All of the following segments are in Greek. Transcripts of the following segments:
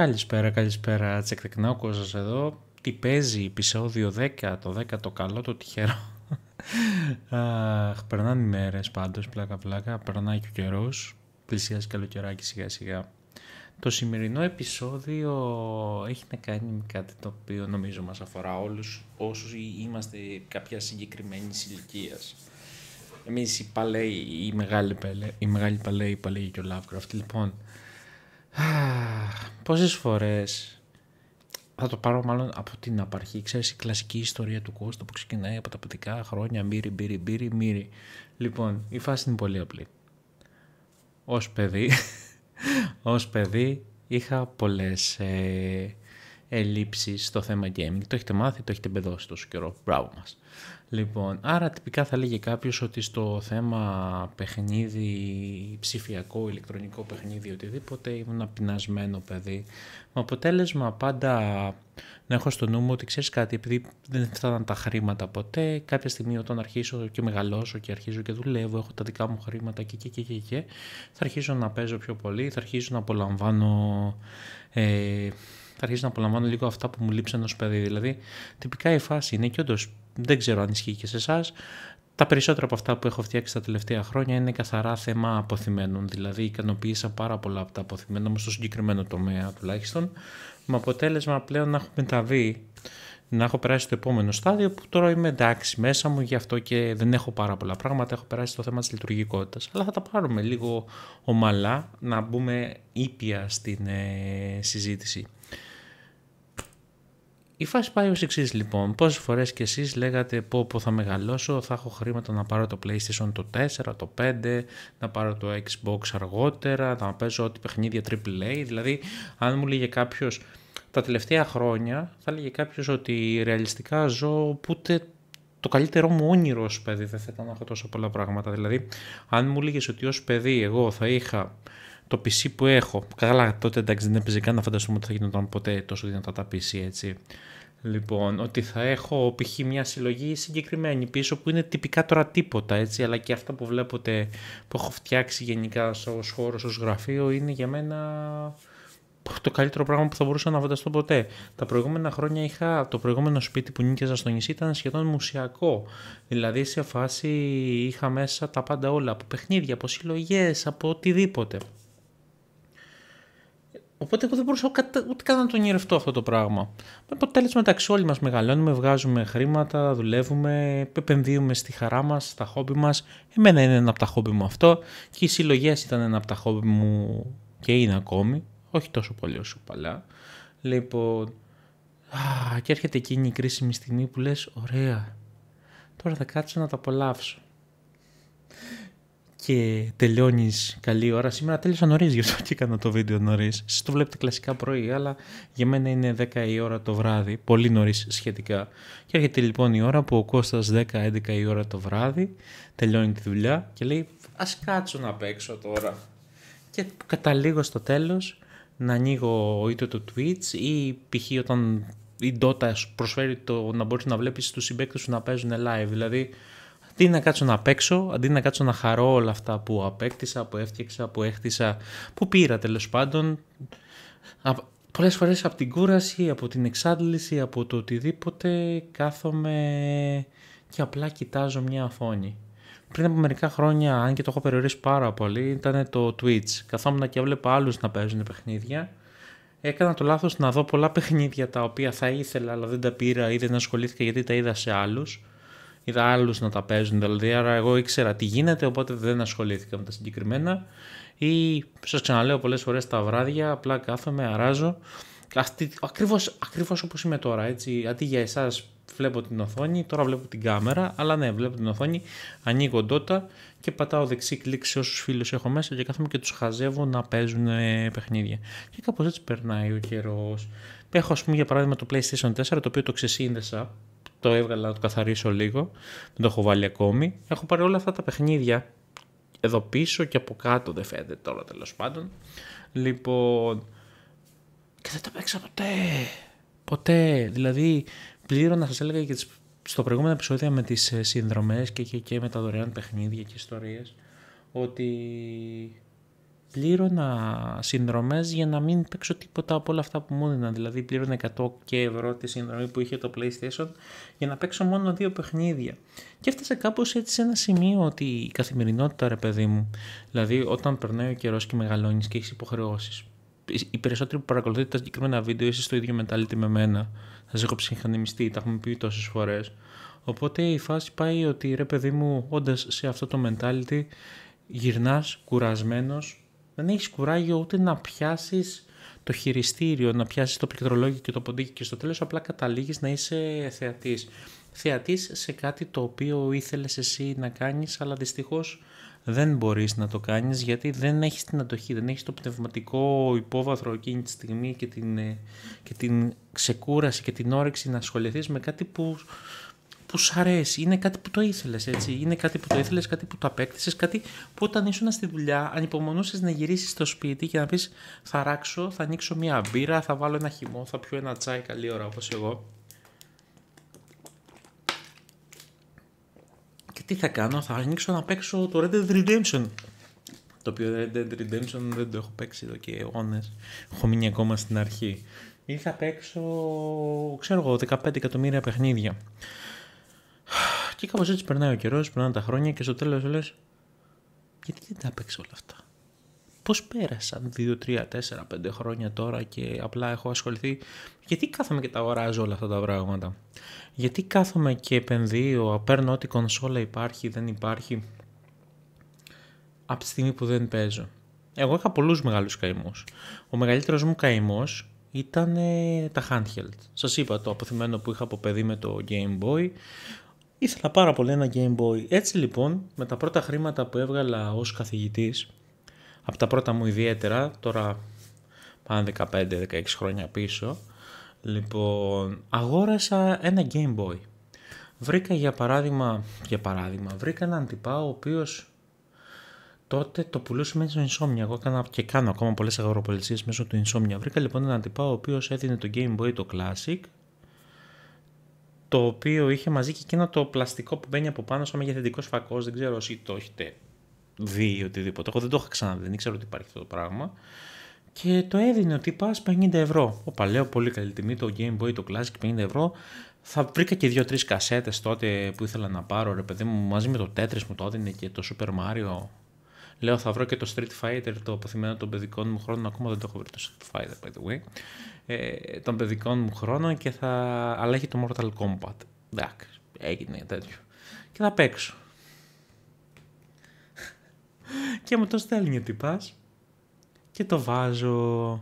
Καλησπέρα, καλησπέρα. Τσεκτεκνάκο ο εδώ. Τι παίζει, επεισόδιο 10, το 10 το καλό, το τυχερό. Αχ, περνάνε μέρες πάντως, πλάκα πλάκα. Περνάει και ο καιρός. Πλησιάζει καλοκαιράκι σιγά σιγά. Το σημερινό επεισόδιο έχει να κάνει με κάτι το οποίο νομίζω μας αφορά όλους όσους είμαστε κάποια συγκεκριμένη ηλικία. Εμείς οι παλαιοί, οι μεγάλοι παλαιοί, οι παλαιοί και ο Lovecraft. Λοιπόν, Πόσες φορές θα το πάρω μάλλον από την απαρχή. Ξέρεις η κλασική ιστορία του Κώστα που ξεκινάει από τα παιδικά χρόνια. Μύρι, μύρι μύρι μύρι. Λοιπόν, η φάση είναι πολύ απλή. Ως παιδί, παιδί είχα πολλές ε, ελλείψεις στο θέμα gaming. Το έχετε μάθει, το έχετε μπεδώσει τόσο καιρό. Μπράβο μας. Λοιπόν, άρα τυπικά θα λέγει κάποιος ότι στο θέμα παιχνίδι, ψηφιακό, ηλεκτρονικό παιχνίδι, οτιδήποτε, ήμουν πεινασμένο παιδί. Με αποτέλεσμα πάντα να έχω στο νου μου ότι ξέρεις κάτι, επειδή δεν φτάναν τα χρήματα ποτέ, κάποια στιγμή όταν αρχίσω και μεγαλώσω και αρχίζω και δουλεύω, έχω τα δικά μου χρήματα και, και, και, και, και θα αρχίσω να παίζω πιο πολύ, θα αρχίσω να απολαμβάνω. Ε, θα αρχίσω να απολαμβάνω λίγο αυτά που μου λείψαν ως παιδί. Δηλαδή, τυπικά η φάση είναι και όντως δεν ξέρω αν ισχύει και σε εσάς. Τα περισσότερα από αυτά που έχω φτιάξει τα τελευταία χρόνια είναι καθαρά θέμα αποθυμένων. Δηλαδή, ικανοποίησα πάρα πολλά από τα αποθυμένα μου στο συγκεκριμένο τομέα τουλάχιστον. Με αποτέλεσμα πλέον να έχω μεταβεί, να έχω περάσει το επόμενο στάδιο που τώρα είμαι εντάξει μέσα μου, γι' αυτό και δεν έχω πάρα πολλά πράγματα. Έχω περάσει το θέμα της λειτουργικότητας Αλλά θα τα πάρουμε λίγο ομαλά, να μπούμε ήπια στην ε, συζήτηση. Η φάση πάει ως εξής λοιπόν. Πόσες φορές και εσείς λέγατε πω, πω θα μεγαλώσω, θα έχω χρήματα να πάρω το PlayStation το 4, το 5, να πάρω το Xbox αργότερα, να παίζω ό,τι παιχνίδια AAA. Δηλαδή, αν μου λέγε κάποιος τα τελευταία χρόνια θα έλεγε κάποιος ότι ρεαλιστικά ζω ούτε το καλύτερό μου όνειρο ως παιδί δεν θα ήταν να έχω τόσο πολλά πράγματα. Δηλαδή, αν μου λήγες ότι ως παιδί εγώ θα είχα το PC που έχω, καλά τότε εντάξει δεν έπαιζε καν να φανταστούμε ότι θα γινόταν ποτέ τόσο δυνατά τα PC έτσι. Λοιπόν, ότι θα έχω π.χ. μια συλλογή συγκεκριμένη πίσω που είναι τυπικά τώρα τίποτα έτσι, αλλά και αυτά που βλέπετε που έχω φτιάξει γενικά ως χώρος, ως γραφείο είναι για μένα το καλύτερο πράγμα που θα μπορούσα να φανταστώ ποτέ. Τα προηγούμενα χρόνια είχα το προηγούμενο σπίτι που νίκιαζα στο νησί ήταν σχεδόν μουσιακό. Δηλαδή σε φάση είχα μέσα τα πάντα όλα, από παιχνίδια, από συλλογές, από οτιδήποτε. Οπότε εγώ δεν μπορούσα ούτε καν να το ονειρευτώ αυτό το πράγμα. Με αποτέλεσμα μεταξύ όλοι μας μεγαλώνουμε, βγάζουμε χρήματα, δουλεύουμε, επενδύουμε στη χαρά μας, στα χόμπι μας. Εμένα είναι ένα από τα χόμπι μου αυτό και οι συλλογές ήταν ένα από τα χόμπι μου και είναι ακόμη όχι τόσο πολύ όσο παλά. Λοιπόν, α, και έρχεται εκείνη η κρίσιμη στιγμή που λες, ωραία, τώρα θα κάτσω να τα απολαύσω. Και τελειώνεις καλή ώρα. Σήμερα τέλειωσα νωρίς, γι' αυτό και έκανα το βίντεο νωρίς. Σας το βλέπετε κλασικά πρωί, αλλά για μένα είναι 10 η ώρα το βράδυ, πολύ νωρίς σχετικά. Και έρχεται λοιπόν η ώρα που ο Κώστας 10-11 η ώρα το βράδυ τελειώνει τη δουλειά και λέει: Ας κάτσω να παίξω τώρα. Και καταλήγω στο τέλος να ανοίγω είτε το Twitch ή π.χ. όταν η Dota προσφέρει το να μπορείς να βλέπεις τους συμπαίκτες σου να παίζουν live. Δηλαδή, αντί να κάτσω να παίξω, αντί να κάτσω να χαρώ όλα αυτά που απέκτησα, που έφτιαξα, που έχτισα, που πήρα τέλος πάντων, πολλές φορές από την κούραση, από την εξάντληση, από το οτιδήποτε, κάθομαι και απλά κοιτάζω μια αφώνη πριν από μερικά χρόνια, αν και το έχω περιορίσει πάρα πολύ, ήταν το Twitch. Καθόμουν και έβλεπα άλλους να παίζουν παιχνίδια. Έκανα το λάθος να δω πολλά παιχνίδια τα οποία θα ήθελα, αλλά δεν τα πήρα ή δεν ασχολήθηκα γιατί τα είδα σε άλλους. Είδα άλλους να τα παίζουν, δηλαδή άρα εγώ ήξερα τι γίνεται, οπότε δεν ασχολήθηκα με τα συγκεκριμένα. Ή σας ξαναλέω πολλές φορές τα βράδια, απλά κάθομαι, αράζω Ακριβώ όπω όπως είμαι τώρα, έτσι, αντί για εσάς βλέπω την οθόνη, τώρα βλέπω την κάμερα, αλλά ναι, βλέπω την οθόνη, ανοίγω τότε και πατάω δεξί κλικ σε όσους φίλους έχω μέσα και κάθομαι και τους χαζεύω να παίζουν ε, παιχνίδια. Και κάπως έτσι περνάει ο καιρός. Έχω ας πούμε για παράδειγμα το PlayStation 4, το οποίο το ξεσύνδεσα, το έβγαλα να το καθαρίσω λίγο, δεν το έχω βάλει ακόμη. Έχω πάρει όλα αυτά τα παιχνίδια εδώ πίσω και από κάτω, δεν φαίνεται τώρα τέλος πάντων. Λοιπόν, και δεν τα παίξα ποτέ. Ποτέ. Δηλαδή, πλήρωνα, σας έλεγα και στο προηγούμενο επεισόδιο με τις ε, συνδρομές και, και, με τα δωρεάν παιχνίδια και ιστορίες, ότι πλήρωνα συνδρομές για να μην παίξω τίποτα από όλα αυτά που μου έδιναν. Δηλαδή πλήρωνα 100 και ευρώ τη συνδρομή που είχε το PlayStation για να παίξω μόνο δύο παιχνίδια. Και έφτασε κάπως έτσι σε ένα σημείο ότι η καθημερινότητα ρε παιδί μου, δηλαδή όταν περνάει ο καιρός και μεγαλώνεις και έχεις υποχρεώσεις οι περισσότεροι που παρακολουθείτε τα συγκεκριμένα βίντεο είστε στο ίδιο mentality με μένα. Σας έχω ψυχανιμιστεί, τα έχουμε πει τόσες φορές. Οπότε η φάση πάει ότι ρε παιδί μου, όντας σε αυτό το mentality, γυρνάς κουρασμένος, δεν έχεις κουράγιο ούτε να πιάσεις το χειριστήριο, να πιάσεις το πληκτρολόγιο και το ποντίκι και στο τέλος απλά καταλήγεις να είσαι θεατής θεατής σε κάτι το οποίο ήθελες εσύ να κάνεις αλλά δυστυχώς δεν μπορείς να το κάνεις γιατί δεν έχεις την αντοχή, δεν έχεις το πνευματικό υπόβαθρο εκείνη τη στιγμή και την, ε, και την ξεκούραση και την όρεξη να ασχοληθείς με κάτι που, που σ' αρέσει, είναι κάτι που το ήθελες έτσι, είναι κάτι που το ήθελες, κάτι που το απέκτησες, κάτι που όταν ήσουν στη δουλειά ανυπομονούσες να γυρίσεις στο σπίτι και να πεις θα ράξω, θα ανοίξω μια μπύρα, θα βάλω ένα χυμό, θα πιω ένα τσάι καλή ώρα όπως εγώ τι θα κάνω, θα ανοίξω να παίξω το Red Dead Redemption. Το οποίο Red Dead Redemption δεν το έχω παίξει εδώ και αιώνες. Έχω μείνει ακόμα στην αρχή. Ή θα παίξω, ξέρω εγώ, 15 εκατομμύρια παιχνίδια. Και κάπως έτσι περνάει ο καιρός, περνάνε τα χρόνια και στο τέλος λες. γιατί δεν τα παίξω όλα αυτά πώς πέρασαν 2, 3, 4, 5 χρόνια τώρα και απλά έχω ασχοληθεί. Γιατί κάθομαι και τα αγοράζω όλα αυτά τα πράγματα. Γιατί κάθομαι και επενδύω, παίρνω ό,τι κονσόλα υπάρχει, δεν υπάρχει. Από τη στιγμή που δεν παίζω. Εγώ είχα πολλούς μεγάλους καημούς. Ο μεγαλύτερος μου καημός ήταν τα handheld. Σας είπα το αποθυμένο που είχα από παιδί με το Game Boy. Ήθελα πάρα πολύ ένα Game Boy. Έτσι λοιπόν, με τα πρώτα χρήματα που έβγαλα ως καθηγητής από τα πρώτα μου ιδιαίτερα, τώρα πάνε 15-16 χρόνια πίσω, λοιπόν, αγόρασα ένα Game Boy. Βρήκα για παράδειγμα, για παράδειγμα, βρήκα έναν τυπά ο οποίος τότε το πουλούσε στο Insomnia. Εγώ έκανα και κάνω ακόμα πολλές αγοροπολισίες μέσω του Insomnia. Βρήκα λοιπόν έναν τυπά ο οποίος έδινε το Game Boy το Classic το οποίο είχε μαζί και εκείνο το πλαστικό που μπαίνει από πάνω σαν μεγεθυντικός φακός, δεν ξέρω όσοι το έχετε δει οτιδήποτε. Εγώ δεν το είχα ξαναδεί, δεν ήξερα ότι υπάρχει αυτό το πράγμα. Και το έδινε ότι πας 50 ευρώ. Ο παλαιό, πολύ καλή τιμή, το Game Boy, το Classic 50 ευρώ. Θα βρήκα και δύο-τρει κασέτες τότε που ήθελα να πάρω, ρε παιδί μου, μαζί με το Tetris μου το έδινε και το Super Mario. Λέω θα βρω και το Street Fighter, το αποθυμένο των παιδικών μου χρόνων. Ακόμα δεν το έχω βρει το Street Fighter, by the way. Ε, των παιδικών μου χρόνων και θα. Αλλά έχει το Mortal Kombat. Εντάξει, έγινε τέτοιο. Και θα παίξω και μου το στέλνει ο τυπάς και το βάζω.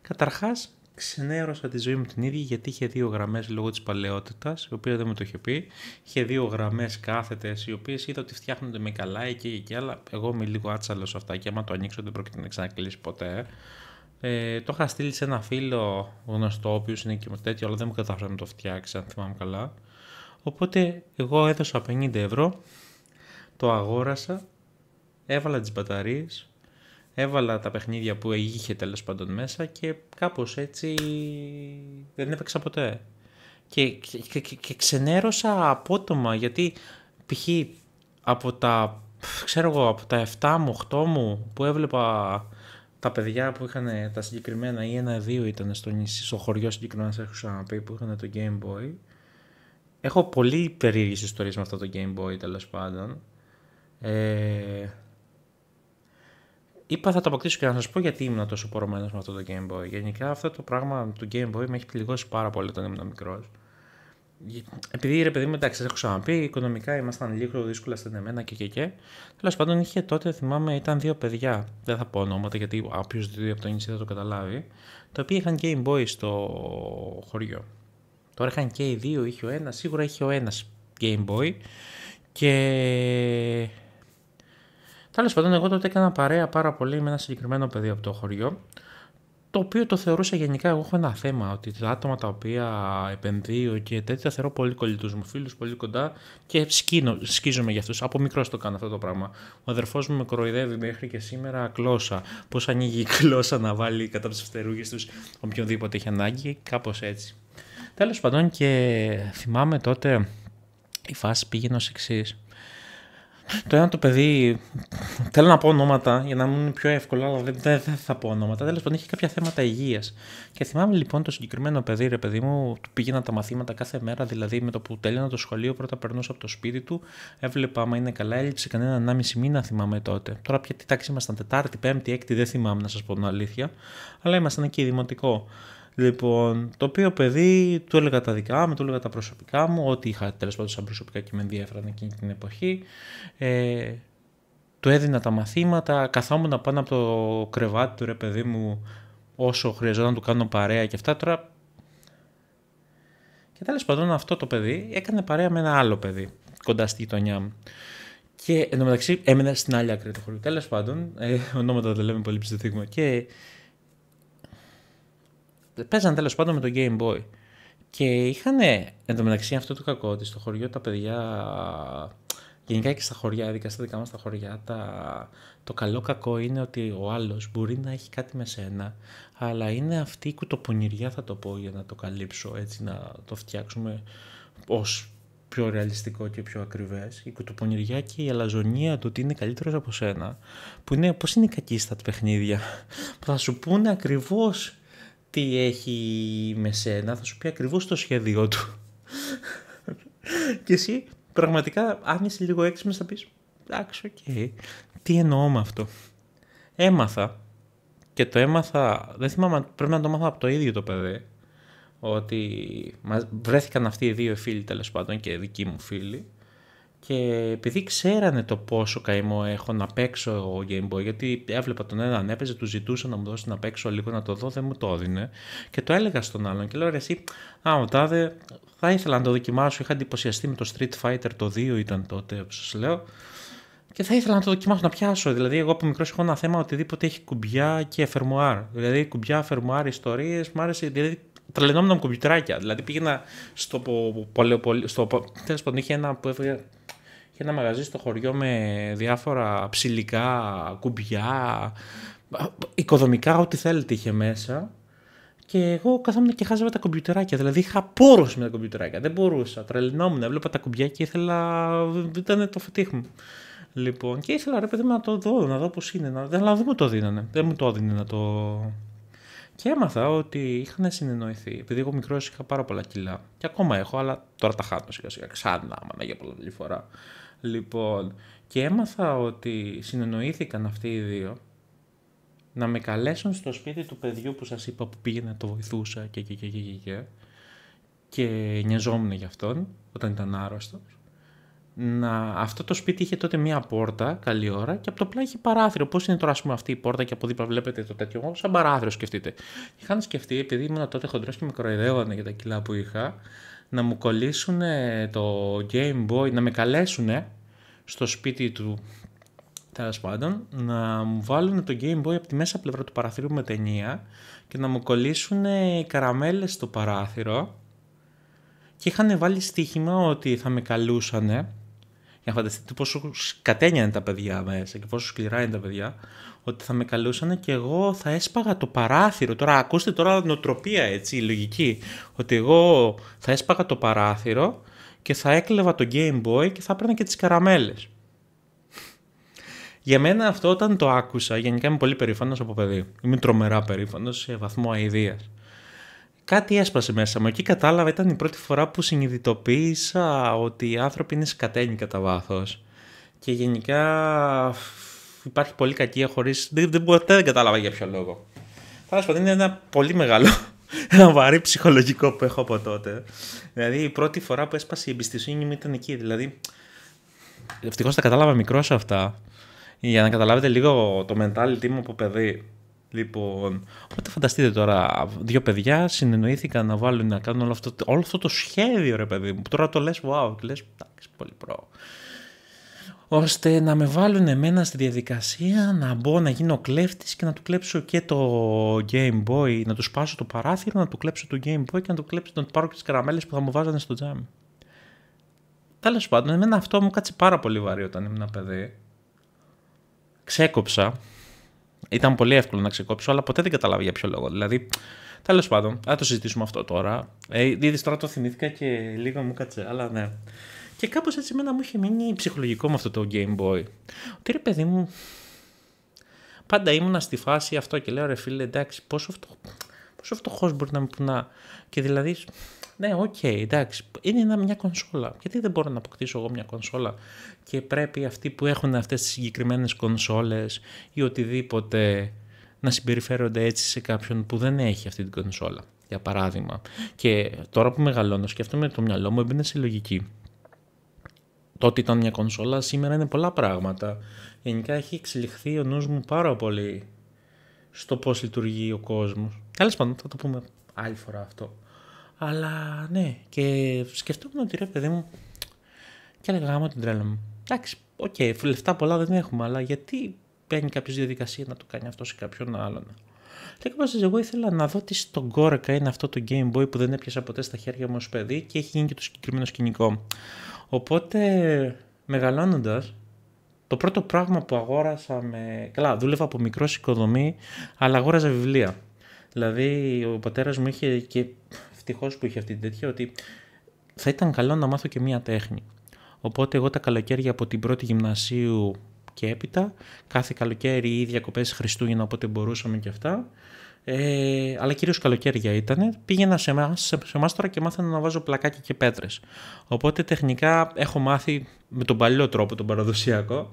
Καταρχάς, ξενέρωσα τη ζωή μου την ίδια γιατί είχε δύο γραμμές λόγω της παλαιότητας, η οποία δεν μου το είχε πει. Είχε δύο γραμμές κάθετες, οι οποίες είδα ότι φτιάχνονται με καλά εκεί και εκεί, αλλά εγώ είμαι λίγο άτσαλος σε αυτά και άμα το ανοίξω δεν πρόκειται να ξανακλείσει ποτέ. Ε, το είχα στείλει σε ένα φίλο γνωστό, ο οποίος είναι και με τέτοιο, αλλά δεν μου κατάφερε να το φτιάξει, αν θυμάμαι καλά. Οπότε εγώ έδωσα 50 ευρώ, το αγόρασα έβαλα τις μπαταρίες, έβαλα τα παιχνίδια που είχε τέλος πάντων μέσα και κάπως έτσι δεν έπαιξα ποτέ. Και, και, και, και ξενέρωσα απότομα γιατί π.χ. από τα ξέρω εγώ, από τα 7 μου, 8 μου που έβλεπα τα παιδιά που είχαν τα συγκεκριμένα ή ένα-δύο ήταν στο νησί, στο χωριό συγκεκριμένα, έχω ξαναπεί, που είχαν το Game Boy. Έχω πολύ περίεργες ιστορίες με αυτό το Game Boy τέλος πάντων. Ε, Είπα θα το αποκτήσω και να σας πω γιατί ήμουν τόσο πορωμένος με αυτό το Game Boy. Γενικά αυτό το πράγμα του Game Boy με έχει πληγώσει πάρα πολύ όταν ήμουν μικρός. Επειδή ρε παιδί μου, εντάξει, έχω ξαναπεί, οικονομικά ήμασταν λίγο δύσκολα στην εμένα και και και. Τέλος πάντων, είχε τότε, θυμάμαι, ήταν δύο παιδιά. Δεν θα πω ονόματα γιατί όποιος δει από το Ινσι θα το καταλάβει. Τα οποία είχαν Game Boy στο χωριό. Τώρα είχαν και οι δύο, είχε ο ένας, σίγουρα είχε ο ένας Game Boy. Και Τέλος πάντων, εγώ τότε έκανα παρέα πάρα πολύ με ένα συγκεκριμένο παιδί από το χωριό, το οποίο το θεωρούσα γενικά. Εγώ έχω ένα θέμα ότι τα άτομα τα οποία επενδύω και τέτοια θεωρώ πολύ κολλητού μου φίλους, πολύ κοντά και σκίνω, σκίζομαι για αυτούς. Από μικρός το κάνω αυτό το πράγμα. Ο αδερφός μου με κοροϊδεύει μέχρι και σήμερα κλώσσα. Πώς ανοίγει η κλώσσα να βάλει κατά τις φτερούγες τους οποιονδήποτε έχει ανάγκη, κάπως έτσι. Τέλος πάντων και θυμάμαι τότε η φάση πήγαινε ως εξής το ένα το παιδί. Θέλω να πω ονόματα για να μην είναι πιο εύκολο, αλλά δεν, θα πω ονόματα. Τέλος πάντων, είχε κάποια θέματα υγείας. Και θυμάμαι λοιπόν το συγκεκριμένο παιδί, ρε παιδί μου, του πήγαινα τα μαθήματα κάθε μέρα. Δηλαδή, με το που τέλειωνα το σχολείο, πρώτα περνούσα από το σπίτι του, έβλεπα άμα είναι καλά, έλειψε κανένα ανάμιση μήνα, θυμάμαι τότε. Τώρα πια τι τάξη ήμασταν, Τετάρτη, Πέμπτη, Έκτη, δεν θυμάμαι να σας πω την αλήθεια. Αλλά ήμασταν εκεί δημοτικό. Λοιπόν, το οποίο παιδί του έλεγα τα δικά μου, του έλεγα τα προσωπικά μου, ό,τι είχα τέλος πάντων σαν προσωπικά και με ενδιαφέραν εκείνη την εποχή. Ε, του έδινα τα μαθήματα, καθόμουν πάνω από το κρεβάτι του ρε παιδί μου όσο χρειαζόταν να του κάνω παρέα και αυτά. Τώρα και τέλος πάντων αυτό το παιδί έκανε παρέα με ένα άλλο παιδί κοντά στη γειτονιά μου. Και μεταξύ έμενα στην άλλη άκρη του χωριού. Τέλος πάντων, ε, ονόματα δεν λέμε πολύ ψηθήκουμε. Και Παίζανε τέλος πάντων με το Game Boy. Και είχαν, εντωμεταξύ αυτό το κακό ότι στο χωριό τα παιδιά, γενικά και στα χωριά, ειδικά στα δικά μας τα χωριά, τα... το καλό κακό είναι ότι ο άλλος μπορεί να έχει κάτι με σένα, αλλά είναι αυτή η κουτοπονιριά, θα το πω, για να το καλύψω, έτσι να το φτιάξουμε ως πιο ρεαλιστικό και πιο ακριβές. Η κουτοπονιριά και η αλαζονία του ότι είναι καλύτερος από σένα, που είναι πώς είναι κακή στα παιχνίδια, που θα σου πούνε ακριβώς τι έχει με σένα, θα σου πει ακριβώς το σχέδιό του. και εσύ πραγματικά, αν είσαι λίγο έξυπνος, θα πεις: εντάξει, οκ, τι εννοώ με αυτό. Έμαθα, και το έμαθα, δεν θυμάμαι, πρέπει να το μάθω από το ίδιο το παιδί, ότι βρέθηκαν αυτοί οι δύο φίλοι τέλος πάντων και δικοί μου φίλοι και επειδή ξέρανε το πόσο καημό έχω να παίξω εγώ Game Boy, γιατί έβλεπα τον έναν έπαιζε, του ζητούσα να μου δώσει να παίξω λίγο να το δω, δεν μου το έδινε. Και το έλεγα στον άλλον και λέω ρε εσύ, άμα τάδε, θα ήθελα να το δοκιμάσω. Είχα εντυπωσιαστεί με το Street Fighter το 2 ήταν τότε, όπως σας λέω. Και θα ήθελα να το δοκιμάσω, να πιάσω. Δηλαδή, εγώ από μικρός έχω ένα θέμα οτιδήποτε έχει κουμπιά και φερμουάρ. Δηλαδή, κουμπιά, φερμουάρ, ιστορίε, μου άρεσε. Δηλαδή, τρελαινόμουν με κουμπιτράκια. Δηλαδή, πήγαινα στο. στο τέλο είχε ένα που έφυγε και ένα μαγαζί στο χωριό με διάφορα ψηλικά, κουμπιά, οικοδομικά, ό,τι θέλετε είχε μέσα. Και εγώ καθόμουν και χάζευα τα κομπιουτεράκια. Δηλαδή είχα πόρο με τα κομπιουτεράκια. Δεν μπορούσα. Τρελνόμουν. Βλέπα τα κουμπιά και ήθελα. ήταν το φετίχ μου. Λοιπόν, και ήθελα ρε παιδί μου να το δω, να δω πώς είναι. Να... Αλλά δεν μου το δίνανε. Δεν μου το έδινε να το. Και έμαθα ότι είχαν συνεννοηθεί. Επειδή εγώ μικρός είχα πάρα πολλά κιλά. Και ακόμα έχω, αλλά τώρα τα χάνω σιγά σιγά. Ξανά, άμα για πολλή φορά. Λοιπόν, και έμαθα ότι συνεννοήθηκαν αυτοί οι δύο να με καλέσουν στο σπίτι του παιδιού που σας είπα που πήγαινε, το βοηθούσα και και και και και και και νοιαζόμουν για αυτόν όταν ήταν άρρωστος. Να... Αυτό το σπίτι είχε τότε μία πόρτα, καλή ώρα, και από το πλάι είχε παράθυρο. Πώς είναι τώρα, ας πούμε, αυτή η πόρτα και από δίπλα βλέπετε το τέτοιο, σαν παράθυρο σκεφτείτε. Είχαν σκεφτεί, επειδή ήμουν τότε χοντρός και με κοροϊδεύανε για τα κιλά που είχα, να μου κολλήσουν το Game Boy, να με καλέσουν στο σπίτι του τέλος πάντων, να μου βάλουν το Game Boy από τη μέσα πλευρά του παραθύρου με ταινία και να μου κολλήσουν καραμέλες στο παράθυρο και είχαν βάλει στοίχημα ότι θα με καλούσανε για να φανταστείτε πόσο κατένια είναι τα παιδιά μέσα και πόσο σκληρά είναι τα παιδιά, ότι θα με καλούσαν και εγώ θα έσπαγα το παράθυρο. Τώρα ακούστε τώρα νοτροπία έτσι, η λογική, ότι εγώ θα έσπαγα το παράθυρο και θα έκλεβα το Game Boy και θα έπαιρνα και τις καραμέλες. Για μένα αυτό όταν το άκουσα, γενικά είμαι πολύ περήφανος από παιδί. Είμαι τρομερά περήφανος σε βαθμό αηδίας κάτι έσπασε μέσα μου. Εκεί κατάλαβα, ήταν η πρώτη φορά που συνειδητοποίησα ότι οι άνθρωποι είναι σκατένοι κατά βάθος. Και γενικά υπάρχει πολύ κακία χωρίς. Δεν, δεν, δεν, κατάλαβα για ποιο λόγο. Τέλος πάντων, είναι ένα πολύ μεγάλο. Ένα βαρύ ψυχολογικό που έχω από τότε. Δηλαδή, η πρώτη φορά που έσπασε η εμπιστοσύνη μου ήταν εκεί. Δηλαδή, ευτυχώς τα κατάλαβα μικρός αυτά. Για να καταλάβετε λίγο το mentality μου από παιδί. Λοιπόν, οπότε φανταστείτε τώρα, δύο παιδιά συνεννοήθηκαν να βάλουν να κάνουν όλο αυτό, όλο αυτό το σχέδιο, ρε παιδί μου. Που τώρα το λες, wow, και λες, εντάξει, πολύ προ. Ώστε να με βάλουν εμένα στη διαδικασία να μπω να γίνω κλέφτης και να του κλέψω και το Game Boy, να του σπάσω το παράθυρο, να του κλέψω το Game Boy και να του κλέψω να πάρω και τις καραμέλες που θα μου βάζανε στο τζάμι. Τέλος πάντων, εμένα αυτό μου κάτσε πάρα πολύ βαρύ όταν ήμουν παιδί. Ξέκοψα, ήταν πολύ εύκολο να ξεκόψω, αλλά ποτέ δεν καταλάβει για ποιο λόγο. Δηλαδή, τέλος πάντων, θα το συζητήσουμε αυτό τώρα. Ε, τώρα το θυμήθηκα και λίγο μου κάτσε, αλλά ναι. Και κάπως έτσι μενα μου είχε μείνει ψυχολογικό με αυτό το Game Boy. Ότι ρε παιδί μου, πάντα ήμουνα στη φάση αυτό και λέω ρε φίλε, εντάξει, πόσο, φτω... πόσο φτωχός μπορεί να με πουνά. Και δηλαδή, ναι, οκ, okay, εντάξει. Είναι μια κονσόλα. Γιατί δεν μπορώ να αποκτήσω εγώ μια κονσόλα και πρέπει αυτοί που έχουν αυτές τις συγκεκριμένες κονσόλες ή οτιδήποτε να συμπεριφέρονται έτσι σε κάποιον που δεν έχει αυτή την κονσόλα. Για παράδειγμα. Και τώρα που μεγαλώνω, σκέφτομαι το μυαλό μου έμπαινε σε λογική. Το ότι ήταν μια κονσόλα σήμερα είναι πολλά πράγματα. Γενικά έχει εξελιχθεί ο νους μου πάρα πολύ στο πώς λειτουργεί ο κόσμος. Τέλος πάντων, θα το πούμε άλλη φορά αυτό. Αλλά ναι, και σκεφτόμουν ότι ρε παιδί μου, και έλεγα γάμο την τρέλα μου. Εντάξει, οκ, okay, λεφτά πολλά δεν έχουμε, αλλά γιατί παίρνει κάποιος διαδικασία να το κάνει αυτό σε κάποιον άλλον. Και κάπω εγώ ήθελα να δω τι στον κόρεκα είναι αυτό το Game Boy που δεν έπιασα ποτέ στα χέρια μου ως παιδί και έχει γίνει και το συγκεκριμένο σκηνικό. Οπότε, μεγαλώνοντας, το πρώτο πράγμα που αγόρασα με. Καλά, δούλευα από μικρός οικοδομή, αλλά αγόραζα βιβλία. Δηλαδή, ο πατέρας μου είχε και ευτυχώς που είχε αυτή την τέτοια, ότι θα ήταν καλό να μάθω και μία τέχνη. Οπότε εγώ τα καλοκαίρια από την πρώτη γυμνασίου και έπειτα, κάθε καλοκαίρι ή διακοπές Χριστούγεννα, οπότε μπορούσαμε και αυτά, ε, αλλά κυρίως καλοκαίρια ήταν. Πήγαινα σε εμάς τώρα και μάθανα να βάζω πλακάκια και πέτρες. Οπότε τεχνικά έχω μάθει με τον παλιό τρόπο, τον παραδοσιακό,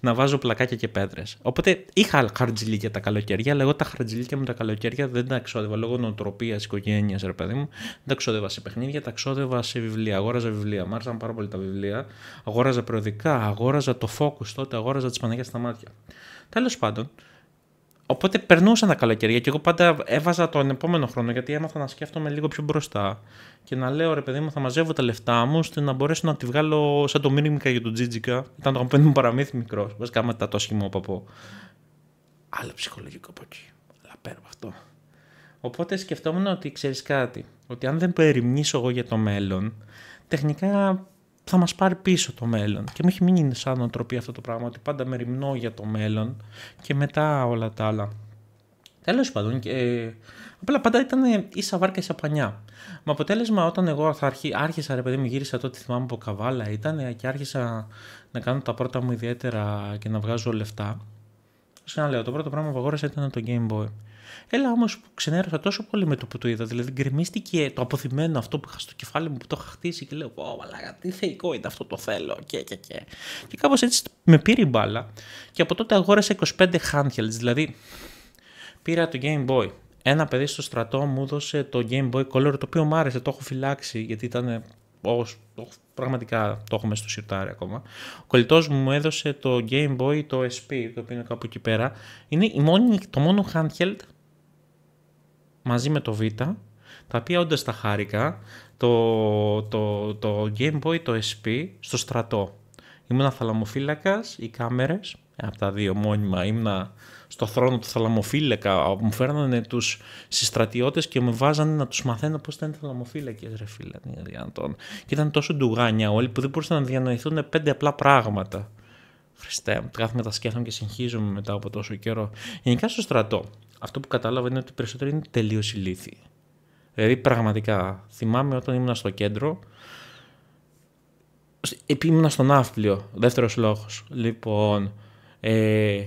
να βάζω πλακάκια και πέτρες. Οπότε είχα χαρτζιλίκια τα καλοκαίρια, αλλά εγώ τα χαρτζιλίκια μου τα καλοκαίρια δεν τα ξόδευα λόγω νοοτροπίας οικογένειας, ρε παιδί μου. Δεν τα ξόδευα σε παιχνίδια, τα ξόδευα σε βιβλία. Αγόραζα βιβλία. Μ' πάρα πολύ τα βιβλία. Αγόραζα περιοδικά, αγόραζα το focus τότε, αγόραζα τις πανέγια στα μάτια. Τέλος πάντων, Οπότε περνούσαν τα καλοκαιρία και εγώ πάντα έβαζα τον επόμενο χρόνο γιατί έμαθα να σκέφτομαι λίγο πιο μπροστά και να λέω ρε παιδί μου θα μαζεύω τα λεφτά μου ώστε να μπορέσω να τη βγάλω σαν το μήνυμα για τον Τζίτζικα. Ήταν το παιδί μου παραμύθι μικρός. Βασικά τα το ασχημό παππού. Άλλο ψυχολογικό από εκεί. Αλλά πέρα από αυτό. Οπότε σκεφτόμουν ότι ξέρεις κάτι. Ότι αν δεν περιμνήσω εγώ για το μέλλον, τεχνικά θα μας πάρει πίσω το μέλλον. Και μου έχει μείνει σαν νοοτροπία αυτό το πράγμα, ότι πάντα με ρημνώ για το μέλλον και μετά όλα τα άλλα. Τέλος πάντων, ε, απλά πάντα ήταν ε, ίσα βάρκα ίσα πανιά. Με αποτέλεσμα όταν εγώ θα αρχί... άρχισα, ρε παιδί μου, γύρισα τότε, θυμάμαι από καβάλα ήταν ε, και άρχισα να κάνω τα πρώτα μου ιδιαίτερα και να βγάζω λεφτά. λέω, το πρώτο πράγμα που αγόρασα ήταν το Game Boy. Έλα όμως που ξενέρωσα τόσο πολύ με το που το είδα. Δηλαδή γκρεμίστηκε το αποθυμένο αυτό που είχα στο κεφάλι μου που το είχα χτίσει και λέω: «Ω μαλάκα, τι θεϊκό είναι αυτό, το θέλω. Και, και, και. και κάπως έτσι με πήρε η μπάλα και από τότε αγόρασα 25 handhelds. Δηλαδή πήρα το Game Boy. Ένα παιδί στο στρατό μου έδωσε το Game Boy Color το οποίο μου άρεσε, το έχω φυλάξει γιατί ήταν πραγματικά το έχω μέσα στο σιρτάρι ακόμα. Ο κολλητός μου μου έδωσε το Game Boy, το SP, το οποίο είναι κάπου εκεί πέρα. Είναι η μόνη, το μόνο handheld μαζί με το Β, τα οποία όντω τα χάρηκα, το, το, το Game Boy, το SP, στο στρατό. Ήμουνα θαλαμοφύλακας οι κάμερες, από τα δύο μόνιμα, ήμουνα στο θρόνο του θαλαμοφύλακα, όπου μου φέρνανε τους συστρατιώτες και με βάζανε να τους μαθαίνω πώς ήταν οι θαλαμοφύλακες, ρε φίλε, ναι, Και ήταν τόσο ντουγάνια όλοι που δεν μπορούσαν να διανοηθούν πέντε απλά πράγματα. Χριστέ μου, κάθομαι τα σκέφτομαι και συγχύζομαι μετά από τόσο καιρό. Γενικά στο στρατό αυτό που κατάλαβα είναι ότι περισσότερο είναι τελείως ηλίθιοι. Δηλαδή, πραγματικά θυμάμαι όταν ήμουν στο κέντρο. Ήμουν στο ναύπλιο, δεύτερος λόγος. Λοιπόν, ε,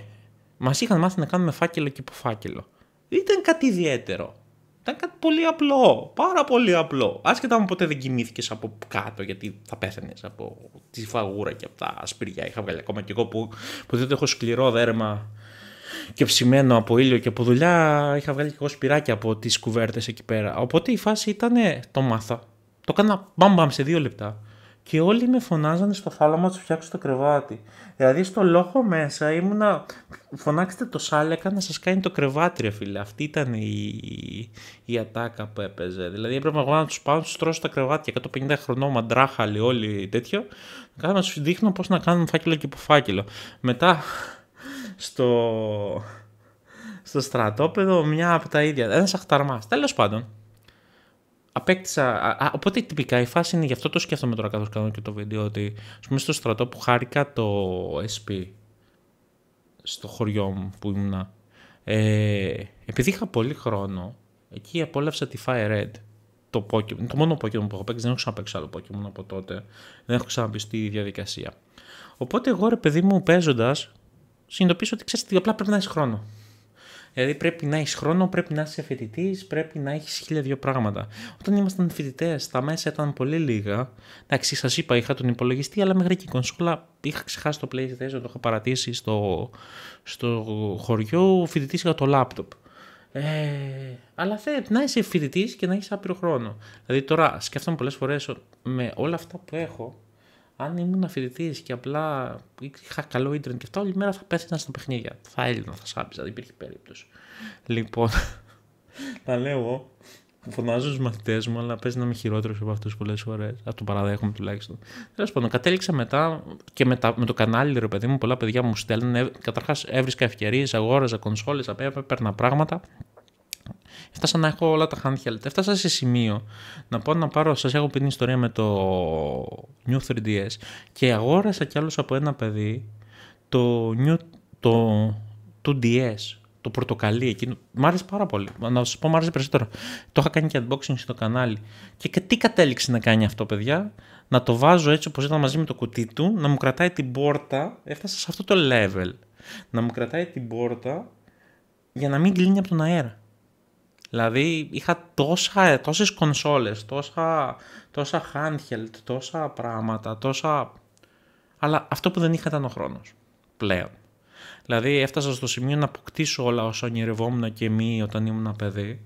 μας είχαν μάθει να κάνουμε φάκελο και υποφάκελο. Ήταν κάτι ιδιαίτερο. Ήταν κάτι πολύ απλό. Πάρα πολύ απλό. Άσχετα αν ποτέ δεν κοιμήθηκες από κάτω, γιατί θα πέθανε από τη φαγούρα και από τα σπηριά. Είχα βγάλει ακόμα κι εγώ που, που δεν το έχω σκληρό δέρμα και ψημένο από ήλιο και από δουλειά. Είχα βγάλει και εγώ σπυράκια από τις κουβέρτες εκεί πέρα. Οπότε η φάση ήταν, το μάθα. Το έκανα μπαμπαμ σε δύο λεπτά. Και όλοι με φωνάζανε στο θάλαμα τους φτιάξω το κρεβάτι. Δηλαδή στο λόγο μέσα ήμουνα. Φωνάξτε το σάλεκα να σας κάνει το κρεβάτι, ρε φίλε. Αυτή ήταν η, η ατάκα που έπαιζε. Δηλαδή έπρεπε εγώ να τους πάω να τους τρώσω τα κρεβάτια. 150 χρονών μαντράχαλοι, όλοι τέτοιο. κάνω να τους δείχνω πώς να κάνουν φάκελο και υποφάκελο. Μετά στο, στο στρατόπεδο μια από τα ίδια. Ένας αχταρμάς. Τέλος πάντων. Απέκτησα. οπότε τυπικά η φάση είναι γι' αυτό το σκέφτομαι τώρα καθώς κάνω και το βίντεο. Ότι ας πούμε στο στρατό που χάρηκα το SP στο χωριό μου που ήμουνα. Ε, επειδή είχα πολύ χρόνο, εκεί απόλαυσα τη Fire Red. Το, Pokemon, το μόνο Pokemon που έχω παίξει, δεν έχω ξαναπέξει άλλο Pokemon από τότε. Δεν έχω ξαναμπιστεί στη διαδικασία. Οπότε εγώ ρε παιδί μου παίζοντας, συνειδητοποιήσω ότι ξέρεις ότι απλά πρέπει να έχεις χρόνο. Δηλαδή πρέπει να έχεις χρόνο, πρέπει να είσαι φοιτητής, πρέπει να έχεις χίλια δύο πράγματα. Όταν ήμασταν φοιτητές, τα μέσα ήταν πολύ λίγα. Εντάξει, σας είπα, είχα τον υπολογιστή, αλλά μέχρι εκεί κονσόλα είχα ξεχάσει το PlayStation, το είχα παρατήσει στο, στο χωριό. Φοιτητής είχα το laptop. Ε, αλλά θέλει να είσαι φοιτητής και να έχεις άπειρο χρόνο. Δηλαδή τώρα σκέφτομαι πολλές φορές με όλα αυτά που έχω, αν ήμουν φοιτητή και απλά είχα καλό ίντερνετ και αυτά, όλη μέρα θα πέθαινα στα παιχνίδια. Θα έλυνα, θα σάπιζα, δεν υπήρχε περίπτωση. Λοιπόν, τα λέω εγώ. Φωνάζω του μαθητές μου, αλλά παίζει να είμαι χειρότερος από αυτούς πολλές φορές. Αυτό το παραδέχομαι τουλάχιστον. Τέλος πάντων, κατέληξα μετά και με, το κανάλι, ρε παιδί μου, πολλά παιδιά μου στέλνουν. Ε, Καταρχάς, έβρισκα ευκαιρίες, αγόραζα κονσόλες, παίρνα πράγματα. Έφτασα να έχω όλα τα handheld. Έφτασα σε σημείο να πάω να πάρω. Σας έχω πει την ιστορία με το New 3DS και αγόρασα κι άλλος από ένα παιδί το New το, DS. Το πορτοκαλί εκείνο. Μ' άρεσε πάρα πολύ. Να σας πω, μ' άρεσε περισσότερο. Το είχα κάνει και unboxing στο κανάλι. Και τι κατέληξε να κάνει αυτό, παιδιά. Να το βάζω έτσι όπως ήταν μαζί με το κουτί του, να μου κρατάει την πόρτα. Έφτασα σε αυτό το level. Να μου κρατάει την πόρτα για να μην κλείνει από τον αέρα. Δηλαδή είχα τόσα, τόσες κονσόλες, τόσα, τόσα handheld, τόσα πράγματα, τόσα... Αλλά αυτό που δεν είχα ήταν ο χρόνος πλέον. Δηλαδή έφτασα στο σημείο να αποκτήσω όλα όσα ονειρευόμουν και εμεί όταν ήμουν παιδί,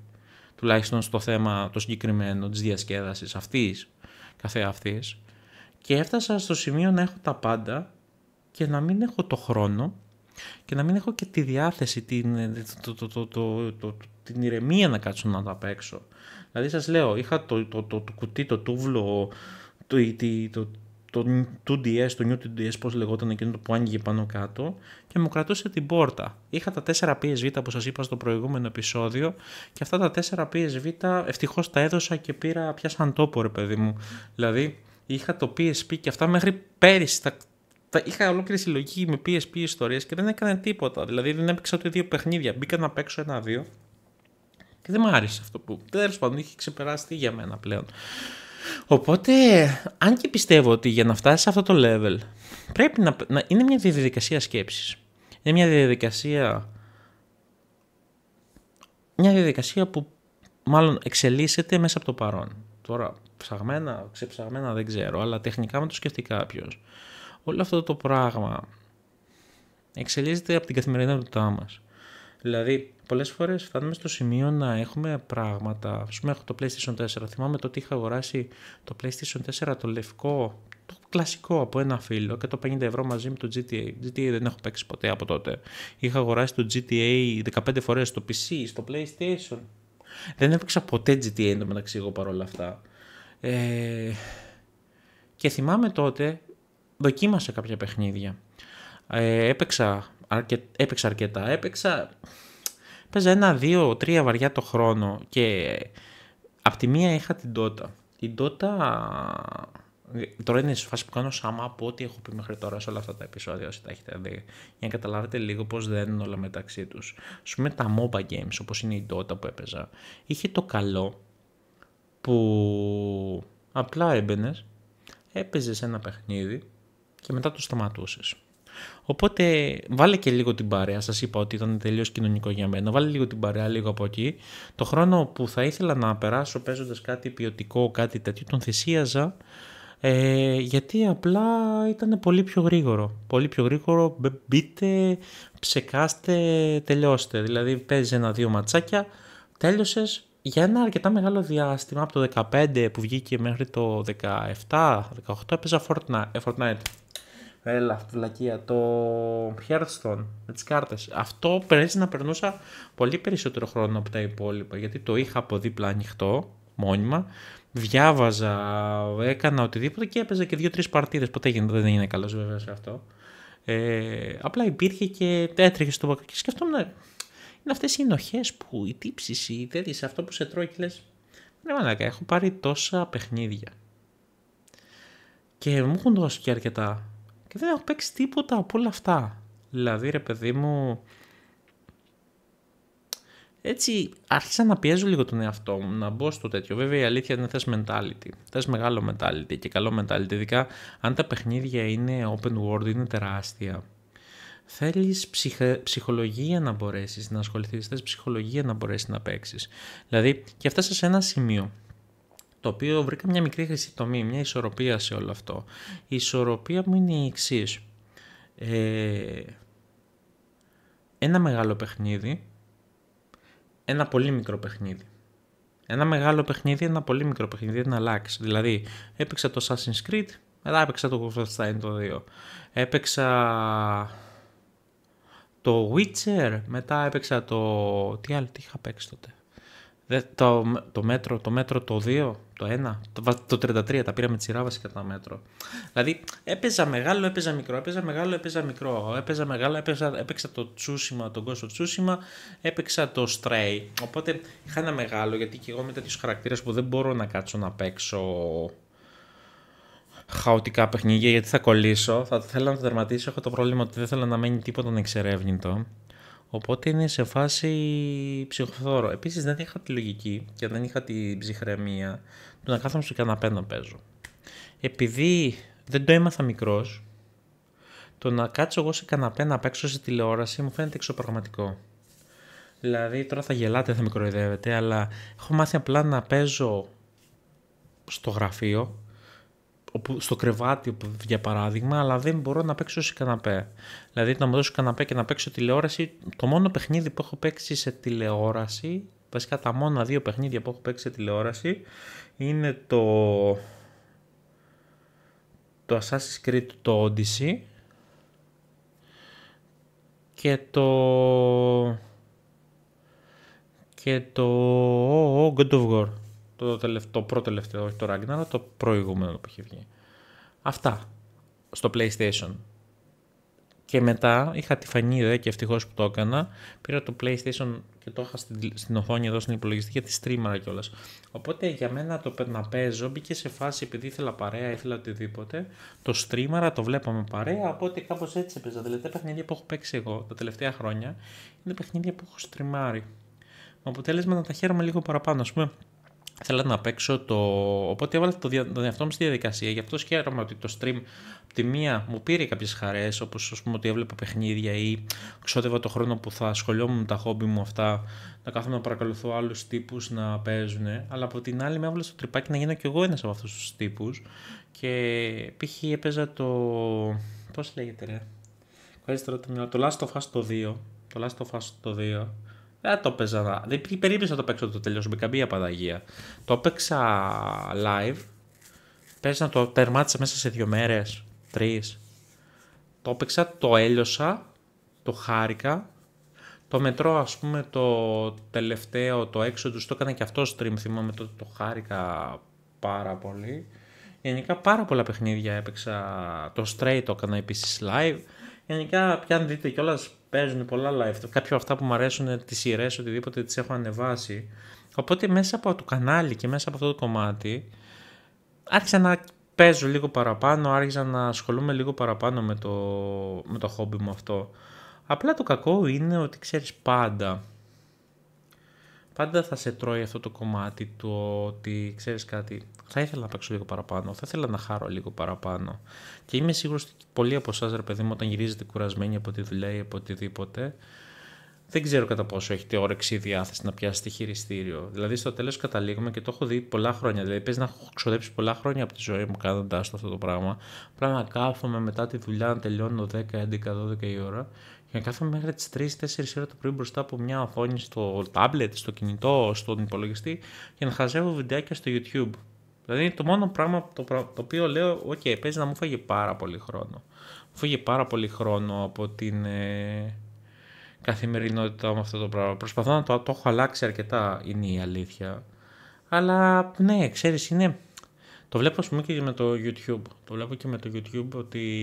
τουλάχιστον στο θέμα το συγκεκριμένο της διασκέδασης αυτής, καθέ αυτής, και έφτασα στο σημείο να έχω τα πάντα και να μην έχω το χρόνο και να μην έχω και τη διάθεση, την, το, το, το, την ηρεμία να κάτσω να τα παίξω. Δηλαδή σας λέω, είχα το, το, το, το κουτί, το τούβλο, το, το, το 2DS, το New 2DS, πώς λεγόταν εκείνο που άνοιγε πάνω κάτω και μου κρατούσε την πόρτα. Είχα τα 4 PSV που σας είπα στο προηγούμενο επεισόδιο και αυτά τα 4 PSV ευτυχώς τα έδωσα και πήρα πια σαν τόπο ρε παιδί μου. Δηλαδή είχα το PSP και αυτά μέχρι πέρυσι τα, είχα ολόκληρη συλλογή με PSP ιστορίες και δεν έκανε τίποτα. Δηλαδή δεν έπαιξα ούτε δύο παιχνίδια. Μπήκα να παίξω ένα-δύο και δεν μου άρεσε αυτό που τέλος πάντων είχε ξεπεράσει για μένα πλέον. Οπότε, αν και πιστεύω ότι για να φτάσεις σε αυτό το level, πρέπει να, είναι μια διαδικασία σκέψης. Είναι μια διαδικασία. Μια διαδικασία που μάλλον εξελίσσεται μέσα από το παρόν. Τώρα, ψαγμένα, ξεψαγμένα δεν ξέρω, αλλά τεχνικά με το σκεφτεί κάποιος. Όλο αυτό το πράγμα εξελίσσεται από την καθημερινότητά μας. Δηλαδή, πολλές φορές φτάνουμε στο σημείο να έχουμε πράγματα. Ας πούμε, έχω το PlayStation 4. Θυμάμαι το ότι είχα αγοράσει το PlayStation 4 το λευκό, το κλασικό από ένα φίλο και το 50 ευρώ μαζί με το GTA. GTA δεν έχω παίξει ποτέ από τότε. Είχα αγοράσει το GTA 15 φορές στο PC, στο PlayStation. Δεν έπαιξα ποτέ GTA εντωμεταξύ εγώ παρόλα αυτά. Ε... Και θυμάμαι τότε δοκίμασα κάποια παιχνίδια. Ε, έπαιξα αρκε... έπαιξα αρκετά. Έπαιξα, παίζα ένα, δύο, τρία βαριά το χρόνο και από τη μία είχα την Dota. Η Dota Τώρα είναι σε φάση που κάνω σάμα από ό,τι έχω πει μέχρι τώρα σε όλα αυτά τα επεισόδια όσοι τα έχετε δει. Για να καταλάβετε λίγο πώς δένουν όλα μεταξύ τους. Ας πούμε τα MOBA games όπως είναι η Dota που έπαιζα. Είχε το καλό που απλά έμπαινες, έπαιζες ένα παιχνίδι και μετά το σταματούσες. Οπότε βάλε και λίγο την παρέα. Σας είπα ότι ήταν τελείως κοινωνικό για μένα. Βάλε λίγο την παρέα, λίγο από εκεί. Το χρόνο που θα ήθελα να περάσω παίζοντας κάτι ποιοτικό, κάτι τέτοιο, τον θυσίαζα. Ε, γιατί απλά ήταν πολύ πιο γρήγορο. Πολύ πιο γρήγορο. Μπείτε, ψεκάστε, τελειώστε. Δηλαδή παίζεις ένα-δύο ματσάκια, τέλειωσες για ένα αρκετά μεγάλο διάστημα από το 15 που βγήκε μέχρι το 17-18 έπαιζα Fortnite. Fortnite. Έλα, Το Hearthstone με τις κάρτες. Αυτό πρέπει να περνούσα πολύ περισσότερο χρόνο από τα υπόλοιπα. Γιατί το είχα από δίπλα ανοιχτό, μόνιμα. Διάβαζα, έκανα οτιδήποτε και έπαιζα και δύο-τρει παρτίδες. Ποτέ δεν είναι καλός βέβαια σε αυτό. Ε, απλά υπήρχε και έτρεχε στο μπακάκι. Και σκεφτόμουν, είναι αυτές οι ενοχές που οι τύψεις, οι τέτοιες, αυτό που σε τρώει και λες. Ναι, μαλάκα, έχω πάρει τόσα παιχνίδια. Και μου έχουν δώσει και αρκετά. Και δεν έχω παίξει τίποτα από όλα αυτά. Δηλαδή, ρε παιδί μου, έτσι άρχισα να πιέζω λίγο τον εαυτό μου, να μπω στο τέτοιο. Βέβαια η αλήθεια είναι θες mentality, θες μεγάλο mentality και καλό mentality, ειδικά αν τα παιχνίδια είναι open world, είναι τεράστια. Θέλεις ψυχολογία να μπορέσεις να ασχοληθείς, θες ψυχολογία να μπορέσεις να παίξεις. Δηλαδή και φτάσα σε ένα σημείο το οποίο βρήκα μια μικρή χρυσή τομή, μια ισορροπία σε όλο αυτό. Η ισορροπία μου είναι η εξής. Ε, ένα μεγάλο παιχνίδι, ένα πολύ μικρό παιχνίδι. Ένα μεγάλο παιχνίδι, ένα πολύ μικρό παιχνίδι, να αλλάξει. Δηλαδή, έπαιξα το Assassin's Creed, μετά έπαιξα το Wolfenstein το 2. Έπαιξα το Witcher, μετά έπαιξα το... Τι άλλο, τι είχα παίξει τότε το, το, μέτρο, το μέτρο το 2, το 1, το, το 33, τα πήραμε τη σειρά βασικά τα μέτρο. Δηλαδή έπαιζα μεγάλο, έπαιζα μικρό, έπαιζα μεγάλο, έπαιζα μικρό, έπαιζα μεγάλο, έπαιζα, έπαιξα το τσούσιμα, τον κόσμο τσούσιμα, έπαιξα το στρέι. Οπότε είχα ένα μεγάλο γιατί και εγώ με τέτοιους χαρακτήρες που δεν μπορώ να κάτσω να παίξω χαοτικά παιχνίδια γιατί θα κολλήσω, θα θέλω να το τερματίσω, έχω το πρόβλημα ότι δεν θέλω να μένει τίποτα ανεξερεύνητο. Οπότε είναι σε φάση ψυχοφθόρο. Επίσης δεν είχα τη λογική και δεν είχα την ψυχραιμία του να κάθομαι στο καναπέ να παίζω. Επειδή δεν το έμαθα μικρός, το να κάτσω εγώ σε καναπέ να παίξω σε τηλεόραση μου φαίνεται εξωπραγματικό. Δηλαδή τώρα θα γελάτε, θα μικροειδεύετε, αλλά έχω μάθει απλά να παίζω στο γραφείο στο κρεβάτι για παράδειγμα, αλλά δεν μπορώ να παίξω σε καναπέ. Δηλαδή να μου δώσω καναπέ και να παίξω τηλεόραση. Το μόνο παιχνίδι που έχω παίξει σε τηλεόραση, βασικά τα μόνα δύο παιχνίδια που έχω παίξει σε τηλεόραση, είναι το, το Assassin's Creed το Odyssey και το και το God of War. Το, το πρώτο τελευταίο, όχι το Ragnarok, το προηγούμενο που είχε βγει. Αυτά στο PlayStation. Και μετά είχα τη φανή ιδέα και ευτυχώς που το έκανα. Πήρα το PlayStation και το είχα στην, στην οθόνη εδώ στην υπολογιστή τη στρίμαρα κιόλας. Οπότε για μένα το να παίζω μπήκε σε φάση επειδή ήθελα παρέα, ήθελα οτιδήποτε. Το streamer το βλέπαμε παρέα, οπότε κάπως έτσι έπαιζα. Δηλαδή τα παιχνίδια που έχω παίξει εγώ τα τελευταία χρόνια είναι παιχνίδια που έχω στριμάρει. Με αποτέλεσμα να τα χαίρομαι λίγο παραπάνω. Ας πούμε, Θέλω να παίξω το. Οπότε έβαλα το δια... τον εαυτό μου στη διαδικασία. Γι' αυτό χαίρομαι ότι το stream από τη μία μου πήρε κάποιες χαρές, όπως ας πούμε ότι έβλεπα παιχνίδια ή ξόδευα το χρόνο που θα ασχολιόμουν με τα χόμπι μου αυτά, να κάθομαι να παρακολουθώ άλλους τύπους να παίζουν. Αλλά από την άλλη, με έβαλε στο τρυπάκι να γίνω κι εγώ ένας από αυτούς τους τύπους. Και π.χ. έπαιζα το. Πώς λέγεται, ρε. Το Last of Us το 2. Το Last of Us το 2 ε, δεν το παίζα. Δεν να το παίξω το τελειώσω καμία παραγία. Το έπαιξα live. Πες να το τερμάτισα μέσα σε δύο μέρες, τρεις. Το έπαιξα, το έλειωσα, το χάρηκα. Το μετρό, ας πούμε, το τελευταίο, το έξω του, το έκανα και αυτό stream. Θυμάμαι τότε το χάρηκα πάρα πολύ. Γενικά πάρα πολλά παιχνίδια έπαιξα. Το Stray το έκανα επίσης live. Γενικά, πια αν δείτε κιόλας, παίζουν πολλά live. Κάποια από αυτά που μου αρέσουν, τις σειρές, οτιδήποτε τις έχω ανεβάσει. Οπότε μέσα από το κανάλι και μέσα από αυτό το κομμάτι, άρχισα να παίζω λίγο παραπάνω, άρχισα να ασχολούμαι λίγο παραπάνω με το, με το χόμπι μου αυτό. Απλά το κακό είναι ότι ξέρεις πάντα πάντα θα σε τρώει αυτό το κομμάτι του ότι ξέρεις κάτι, θα ήθελα να παίξω λίγο παραπάνω, θα ήθελα να χάρω λίγο παραπάνω. Και είμαι σίγουρος ότι πολλοί από εσάς ρε παιδί μου όταν γυρίζετε κουρασμένοι από τη δουλειά ή από οτιδήποτε, δεν ξέρω κατά πόσο έχετε όρεξη ή διάθεση να πιάσετε χειριστήριο. Δηλαδή, στο τέλος καταλήγουμε και το έχω δει πολλά χρόνια. Δηλαδή, πες να έχω ξοδέψει πολλά χρόνια από τη ζωή μου κάνοντά αυτό το πράγμα. Πρέπει να κάθομαι μετά τη δουλειά να τελειώνω 10, 11, 12 η ώρα και κάθομαι μέχρι τις 3-4 ώρα το πρωί μπροστά από μια οθόνη στο tablet, στο κινητό, στον υπολογιστή και να χαζεύω βιντεάκια στο YouTube. Δηλαδή το μόνο πράγμα το, οποίο λέω, οκ, okay, παίζει να μου φάγει πάρα πολύ χρόνο. Μου φάγει πάρα πολύ χρόνο από την ε, καθημερινότητα με αυτό το πράγμα. Προσπαθώ να το, το έχω αλλάξει αρκετά, είναι η αλήθεια. Αλλά ναι, ξέρεις, είναι... Το βλέπω, ας και με το YouTube. Το βλέπω και με το YouTube ότι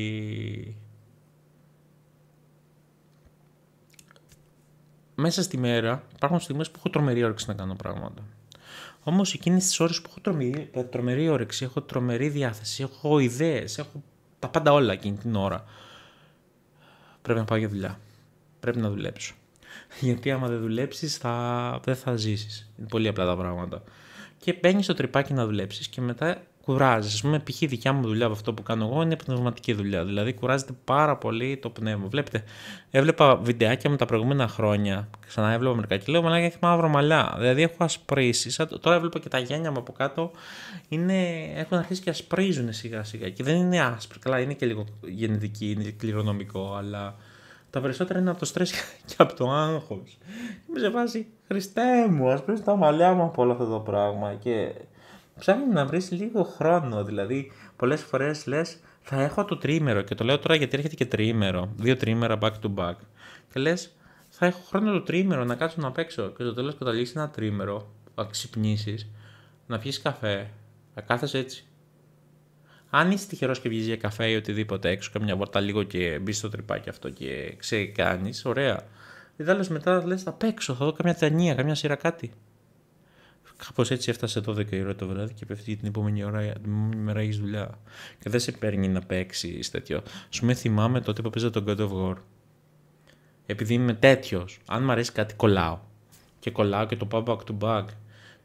μέσα στη μέρα υπάρχουν στιγμές που έχω τρομερή όρεξη να κάνω πράγματα. Όμως εκείνες τις ώρες που έχω τρομερή, τρομερή όρεξη, έχω τρομερή διάθεση, έχω ιδέες, έχω τα πάντα όλα εκείνη την ώρα. Πρέπει να πάω για δουλειά. Πρέπει να δουλέψω. Γιατί άμα δεν δουλέψεις, θα... δεν θα ζήσεις. Είναι πολύ απλά τα πράγματα. Και παίρνει το τρυπάκι να δουλέψεις και μετά κουράζει. Ας πούμε, π.χ. η δικιά μου δουλειά, από αυτό που κάνω εγώ, είναι πνευματική δουλειά. Δηλαδή, κουράζεται πάρα πολύ το πνεύμα. Βλέπετε, έβλεπα βιντεάκια μου τα προηγούμενα χρόνια. Ξανά έβλεπα μερικά και λέω μαλάκα έχει μαύρο μαλλιά. Δηλαδή, έχω ασπρίσει. Σαν... Τώρα έβλεπα και τα γένια μου από κάτω. Είναι... Έχουν αρχίσει και ασπρίζουν σιγά-σιγά. Και δεν είναι άσπρη. Καλά, είναι και λίγο γενετική, είναι κληρονομικό, αλλά. Τα περισσότερα είναι από το στρες και από το άγχος. Είμαι σε φάση, Χριστέ μου, ας πεις τα μαλλιά μου από όλο αυτό το πράγμα και ψάχνει να βρεις λίγο χρόνο. Δηλαδή, πολλές φορές λες, θα έχω το τρίμερο. Και το λέω τώρα γιατί έρχεται και τρίμερο. Δύο τρίμερα back to back. Και λες, θα έχω χρόνο το τρίμερο να κάτσω να παίξω. Και στο τέλος καταλήξει ένα τρίμερο, να ξυπνήσεις, να πιεις καφέ, να κάθεσαι έτσι. Αν είσαι τυχερός και βγεις για καφέ ή οτιδήποτε έξω, καμιά βόρτα λίγο και μπει στο τρυπάκι αυτό και κάνει, ωραία. Ιδάλως μετά λες, θα παίξω, θα δω καμιά ταινία, καμιά σειρά κάτι. Κάπως έτσι έφτασε 12 η ώρα το βράδυ και πέφτει για την επόμενη ώρα, την επόμενη μέρα έχεις δουλειά. Και δεν σε παίρνει να παίξεις τέτοιο. Σου με θυμάμαι τότε που παίζα τον God of War. Επειδή είμαι τέτοιος, αν μου αρέσει κάτι, κολλάω. Και κολλάω και το πάω back to back.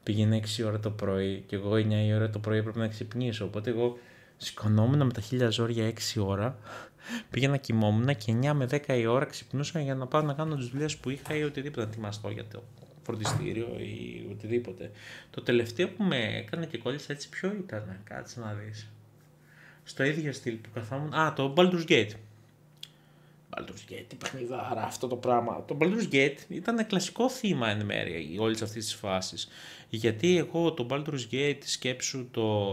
Πήγαινε 6 ώρα το πρωί και εγώ 9 η ώρα το πρωί έπρεπε να ξυπνήσω. Οπότε εγώ σηκωνόμουν με τα χίλια ζόρια 6 ώρα, πήγαινα κοιμόμουν και 9 με 10 η ώρα ξυπνούσα για να πάω να κάνω τις δουλειές που είχα ή οτιδήποτε να ετοιμαστώ για το φροντιστήριο ή οτιδήποτε. Το τελευταίο που με έκανε και κόλλησα, έτσι ποιο ήταν, κάτσε να δεις. Στο ίδιο στυλ που καθόμουν, α το Baldur's Gate. Baldur's Gate, τι αυτό το πράγμα. Το Baldur's Gate ήταν κλασικό θύμα εν μέρει όλης αυτής της φάσης. Γιατί εγώ το Baldur's Gate σκέψου το.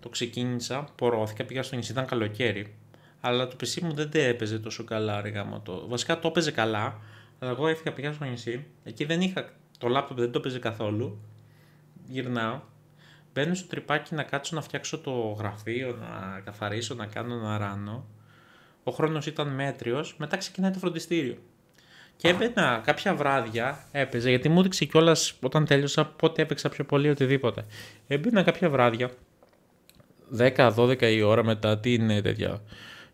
Το ξεκίνησα, πορώθηκα, πήγα στο νησί, ήταν καλοκαίρι. Αλλά το PC μου δεν έπαιζε τόσο καλά, ρε γάμα το. Βασικά το έπαιζε καλά, εγώ έφυγα πια στο νησί. Εκεί δεν είχα. Το λάπτοπ δεν το παίζει καθόλου. Γυρνάω. Μπαίνω στο τρυπάκι να κάτσω να φτιάξω το γραφείο, να καθαρίσω, να κάνω, ένα ράνο. Ο χρόνος ήταν μέτριος. Μετά ξεκινάει το φροντιστήριο. Και έμπαινα κάποια βράδια, έπαιζε, γιατί μου έδειξε κιόλας όταν τέλειωσα πότε έπαιξα πιο πολύ οτιδήποτε. Έμπαινα κάποια βράδια, 10-12 η ώρα μετά, τι είναι τέτοια.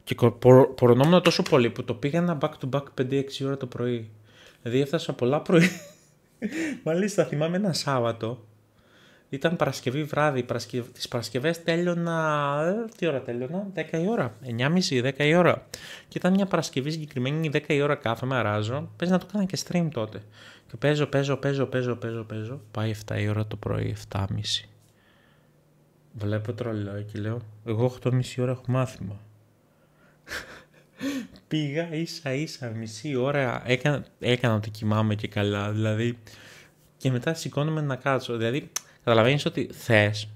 Και τόσο πολύ που το πήγαινα back to back 5-6 ώρα το πρωί. Δηλαδή έφτασα πολλά πρωί. Μάλιστα θυμάμαι ένα Σάββατο. Ήταν Παρασκευή βράδυ. Παρασκευ... Τις Παρασκευές τέλειωνα. Ε, τι ώρα τέλειωνα, 10 η ώρα. 9.30-10 η ώρα. Και ήταν μια Παρασκευή συγκεκριμένη, 10 η ώρα κάθομαι, αράζω. Πες να το κάνω και stream τότε. Και παίζω, παίζω, παίζω, παίζω, παίζω. παίζω. Πάει 7 η ώρα το πρωί, 7.30. Βλέπω το και λέω: Εγώ 8.30 ώρα έχω μάθημα πήγα ίσα ίσα μισή ώρα, έκανα, έκανα ότι κοιμάμαι και καλά, δηλαδή και μετά σηκώνομαι να κάτσω, δηλαδή καταλαβαίνεις ότι θες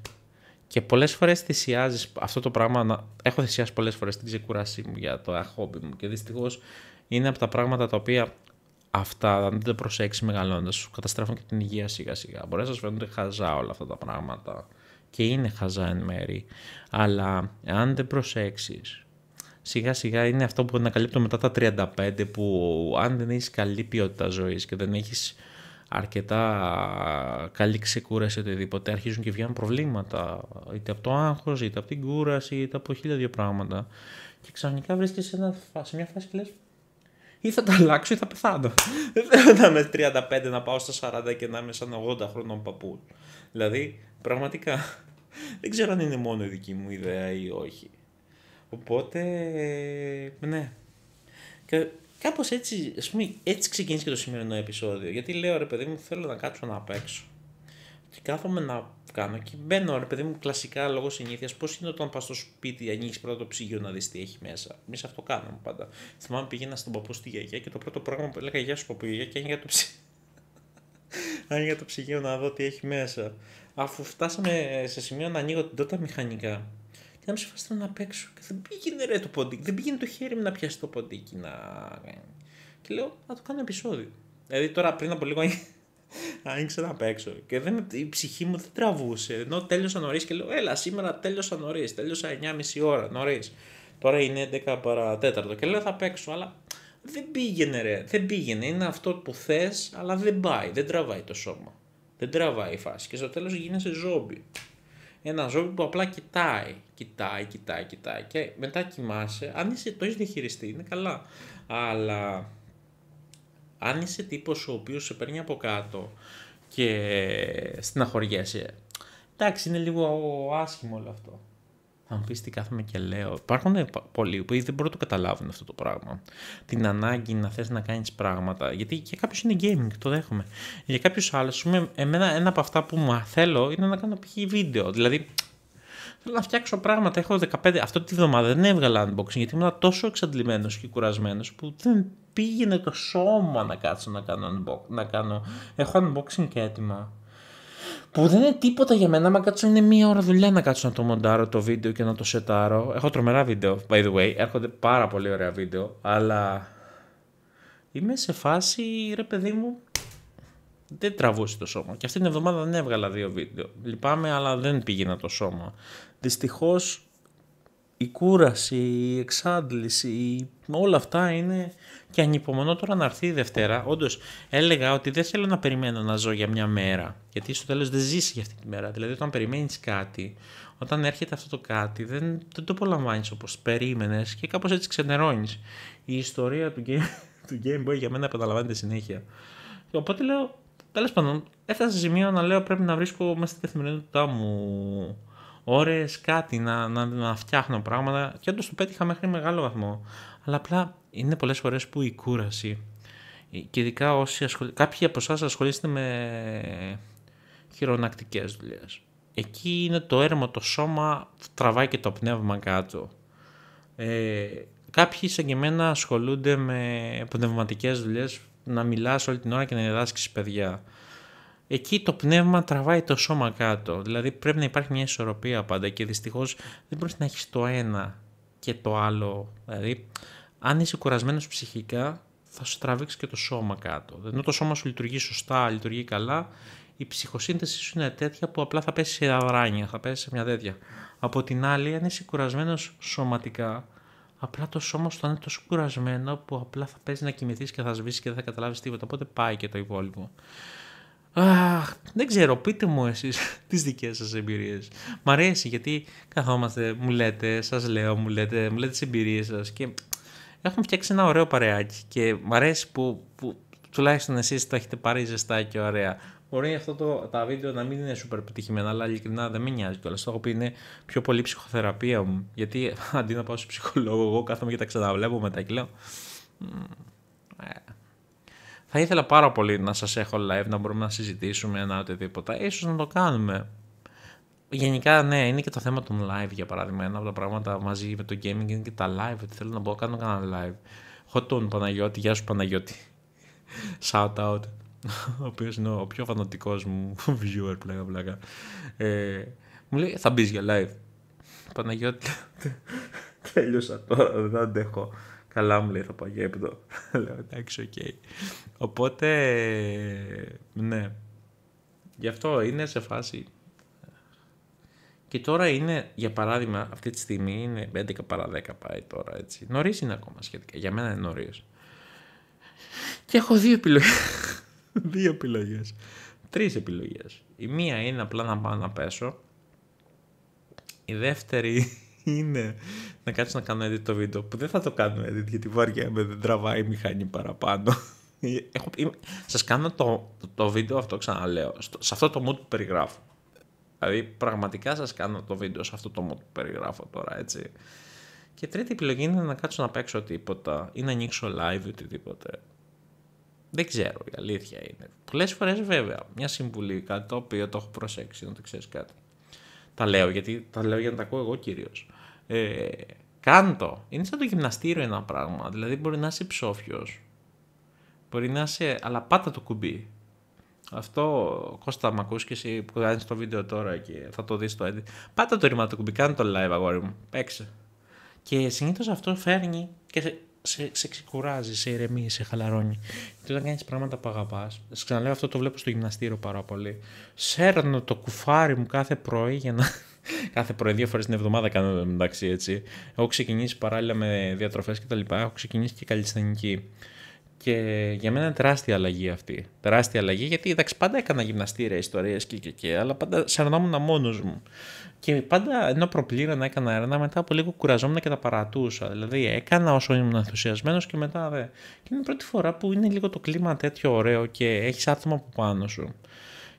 και πολλές φορές θυσιάζεις αυτό το πράγμα, να... έχω θυσιάσει πολλές φορές την ξεκουρασή μου για το χόμπι μου και δυστυχώς είναι από τα πράγματα τα οποία αυτά, αν δεν τα προσέξεις μεγαλώντα, σου καταστρέφουν και την υγεία σιγά σιγά. Μπορεί να σας φαίνονται χαζά όλα αυτά τα πράγματα και είναι χαζά εν μέρη, αλλά αν δεν προσέξεις σιγά σιγά είναι αυτό που ανακαλύπτω μετά τα 35 που αν δεν έχεις καλή ποιότητα ζωής και δεν έχεις αρκετά καλή ξεκούραση οτιδήποτε αρχίζουν και βγαίνουν προβλήματα είτε από το άγχος είτε από την κούραση είτε από χίλια δύο πράγματα και ξαφνικά βρίσκεσαι σε, ένα, σε μια φάση και λες ή θα τα αλλάξω ή θα πεθάνω. Δεν θέλω να είμαι 35 να πάω στα 40 και να είμαι σαν 80 χρονών παππούς. Δηλαδή, πραγματικά, δεν ξέρω αν είναι μόνο η δική μου ιδέα ή όχι. Οπότε, ναι. Και κάπως έτσι, ας έτσι ξεκίνησε και το σημερινό επεισόδιο. Γιατί λέω, ρε παιδί μου, θέλω να κάτσω να παίξω. Και κάθομαι να κάνω και μπαίνω, ρε παιδί μου, κλασικά λόγω συνήθειας. Πώς είναι όταν πας στο σπίτι, ανοίξει πρώτα το ψυγείο να δεις τι έχει μέσα. Εμείς αυτό κάναμε πάντα. Θυμάμαι πήγαινα στον παππού στη γιαγιά και το πρώτο πράγμα που έλεγα Γεια σου παππού, γιαγιά και άνοιγα το ψυγείο. το ψυγείο να δω τι έχει μέσα. Αφού φτάσαμε σε σημείο να ανοίγω την τότε μηχανικά και να σε φάστε να παίξω. Και δεν πήγαινε ρε το ποντίκι, δεν πήγαινε το χέρι μου να πιάσει το ποντίκι να Και λέω, να το κάνω επεισόδιο. Δηλαδή τώρα πριν από λίγο άνοιξε να παίξω. Και δεν, η ψυχή μου δεν τραβούσε. Ενώ τέλειωσα νωρίς και λέω, έλα σήμερα τέλειωσα νωρίς. Τέλειωσα 9.30 ώρα νωρίς. Τώρα είναι 11 παρα 4 και λέω θα παίξω, αλλά δεν πήγαινε ρε, δεν πήγαινε. Είναι αυτό που θες, αλλά δεν πάει, δεν τραβάει το σώμα. Δεν τραβάει η φάση και στο τέλος γίνεσαι ζόμπι ένα ζώο που απλά κοιτάει, κοιτάει, κοιτάει, κοιτάει και μετά κοιμάσαι. Αν είσαι, το έχεις διαχειριστεί, είναι καλά. Αλλά αν είσαι τύπος ο οποίος σε παίρνει από κάτω και στεναχωριέσαι, εντάξει, είναι λίγο άσχημο όλο αυτό. Θα μου πεις τι κάθομαι και λέω. Υπάρχουν πολλοί που δεν μπορούν να το καταλάβουν αυτό το πράγμα. Την ανάγκη να θες να κάνεις πράγματα. Γιατί για κάποιου είναι gaming, το δέχομαι. Για κάποιους άλλους, εμένα ένα από αυτά που μου θέλω είναι να κάνω π.χ. βίντεο. Δηλαδή, θέλω να φτιάξω πράγματα. Έχω 15. Αυτή τη βδομάδα δεν έβγαλα unboxing γιατί ήμουν τόσο εξαντλημένος και κουρασμένος που δεν πήγαινε το σώμα να κάτσω να κάνω unboxing. Να κάνω... Έχω unboxing και έτοιμα. Που δεν είναι τίποτα για μένα, μα κάτσω είναι μία ώρα δουλειά να κάτσω να το μοντάρω το βίντεο και να το σετάρω. Έχω τρομερά βίντεο, by the way, έρχονται πάρα πολύ ωραία βίντεο, αλλά είμαι σε φάση, ρε παιδί μου, δεν τραβούσε το σώμα. Και αυτή την εβδομάδα δεν έβγαλα δύο βίντεο. Λυπάμαι, αλλά δεν πήγαινα το σώμα. Δυστυχώς η κούραση, η εξάντληση, όλα αυτά είναι και ανυπομονώ τώρα να έρθει η Δευτέρα. Όντως, έλεγα ότι δεν θέλω να περιμένω να ζω για μια μέρα. Γιατί στο τέλος δεν ζήσει για αυτή τη μέρα. Δηλαδή, όταν περιμένεις κάτι, όταν έρχεται αυτό το κάτι, δεν, δεν το απολαμβάνεις όπως περίμενες και κάπως έτσι ξενερώνεις. Η ιστορία του Game, του game Boy για μένα επαναλαμβάνεται συνέχεια. οπότε λέω, τέλος πάντων, έφτασα σε σημείο να λέω πρέπει να βρίσκω μέσα στην καθημερινότητά μου ώρες κάτι, να, να, να φτιάχνω πράγματα και όντως το πέτυχα μέχρι μεγάλο βαθμό. Αλλά απλά είναι πολλές φορές που η κούραση και ειδικά όσοι ασχολ... κάποιοι από εσάς ασχολείστε με χειρονακτικές δουλειές. Εκεί είναι το έρμο, το σώμα, τραβάει και το πνεύμα κάτω. Ε, κάποιοι σαν και εμένα ασχολούνται με πνευματικές δουλειές, να μιλάς όλη την ώρα και να διδάσκεις παιδιά εκεί το πνεύμα τραβάει το σώμα κάτω. Δηλαδή πρέπει να υπάρχει μια ισορροπία πάντα και δυστυχώς δεν μπορείς να έχεις το ένα και το άλλο. Δηλαδή αν είσαι κουρασμένος ψυχικά θα σου τραβήξει και το σώμα κάτω. Ενώ το σώμα σου λειτουργεί σωστά, λειτουργεί καλά, η ψυχοσύνθεση σου είναι τέτοια που απλά θα πέσει σε αδράνεια, θα πέσει σε μια τέτοια. Από την άλλη, αν είσαι κουρασμένος σωματικά, απλά το σώμα σου θα είναι τόσο κουρασμένο που απλά θα πέσει να κοιμηθείς και θα σβήσεις και δεν θα καταλάβεις τίποτα. Οπότε πάει και το υπόλοιπο. Αχ, δεν ξέρω, πείτε μου εσείς τις δικές σας εμπειρίες. Μ' αρέσει γιατί καθόμαστε, μου λέτε, σας λέω, μου λέτε, μου λέτε τις εμπειρίες σας και έχουμε φτιάξει ένα ωραίο παρεάκι και μ' αρέσει που, που τουλάχιστον εσείς τα έχετε πάρει ζεστά και ωραία. Μπορεί αυτό το, τα βίντεο να μην είναι super πετυχημένα, αλλά ειλικρινά δεν με νοιάζει κιόλας. Το έχω πει είναι πιο πολύ ψυχοθεραπεία μου. Γιατί αντί να πάω σε ψυχολόγο, εγώ κάθομαι και τα ξαναβλέπω μετά και λέω. Θα ήθελα πάρα πολύ να σας έχω live, να μπορούμε να συζητήσουμε ένα οτιδήποτε. Ίσως να το κάνουμε. Γενικά, ναι, είναι και το θέμα των live για παράδειγμα. Ένα από τα πράγματα μαζί με το gaming είναι και τα live. Ότι θέλω να μπορώ να κάνω κανένα live. Χωτούν Παναγιώτη, γεια σου Παναγιώτη. Shout out. ο οποίος είναι ο πιο φανατικός μου viewer, πλάκα πλάκα. Ε, μου λέει, θα μπεις για live. Παναγιώτη. Τέλειωσα τώρα, δεν αντέχω. Καλά μου λέει, θα πάω για Λέω, εντάξει, οκ. Οπότε, ναι. Γι' αυτό είναι σε φάση. Και τώρα είναι, για παράδειγμα, αυτή τη στιγμή είναι 11 παρά 10 πάει τώρα, έτσι. Νωρίς είναι ακόμα σχετικά. Για μένα είναι νωρίς. Και έχω δύο επιλογές. δύο επιλογές. Τρεις επιλογές. Η μία είναι απλά να πάω να πέσω. Η δεύτερη είναι να κάτσω να κάνω edit το βίντεο που δεν θα το κάνω edit γιατί με δεν τραβάει η μηχανή παραπάνω. Έχω, είμαι, σας κάνω το, το, το βίντεο αυτό ξαναλέω, στο, σε αυτό το mood που περιγράφω. Δηλαδή πραγματικά σας κάνω το βίντεο σε αυτό το mood που περιγράφω τώρα έτσι. Και τρίτη επιλογή είναι να κάτσω να παίξω τίποτα ή να ανοίξω live οτιδήποτε. Δεν ξέρω, η αλήθεια είναι. Πολλές φορές βέβαια, μια συμβουλή, κάτι το οποίο το έχω προσέξει, να το ξέρεις κάτι. Τα λέω γιατί τα λέω για να τα ακούω εγώ κυρίως. Ε, κάντο. Είναι σαν το γυμναστήριο ένα πράγμα. Δηλαδή μπορεί να είσαι ψόφιος. Μπορεί να είσαι. Αλλά πάτα το κουμπί. Αυτό, Κώστα, μ' ακούς και εσύ που κάνεις το βίντεο τώρα και θα το δεις το edit. Πάτα το ρήμα κουμπί, κάνε το live, αγόρι μου. Παίξε. Και συνήθως αυτό φέρνει και σε, σε ξεκουράζει, σε ηρεμείς, σε χαλαρώνει. Και όταν κάνεις πράγματα που αγαπάς, ξαναλέω αυτό το βλέπω στο γυμναστήριο πάρα πολύ. Σέρνω το κουφάρι μου κάθε πρωί για να. κάθε πρωί, δύο φορές την εβδομάδα κάνω εντάξει έτσι. Έχω ξεκινήσει παράλληλα με διατροφές λοιπά. Έχω ξεκινήσει και καλλιστανική. Και για μένα είναι τεράστια αλλαγή αυτή. Τεράστια αλλαγή γιατί εντάξει, πάντα έκανα γυμναστήρια, ιστορίες και, και, και, αλλά πάντα σαρνόμουν μόνος μου. Και πάντα ενώ προπλήρωνα, έκανα έρνα μετά από λίγο κουραζόμουν και τα παρατούσα. Δηλαδή έκανα όσο ήμουν ενθουσιασμένος και μετά δε. Και είναι η πρώτη φορά που είναι λίγο το κλίμα τέτοιο ωραίο και έχεις άτομα από πάνω σου.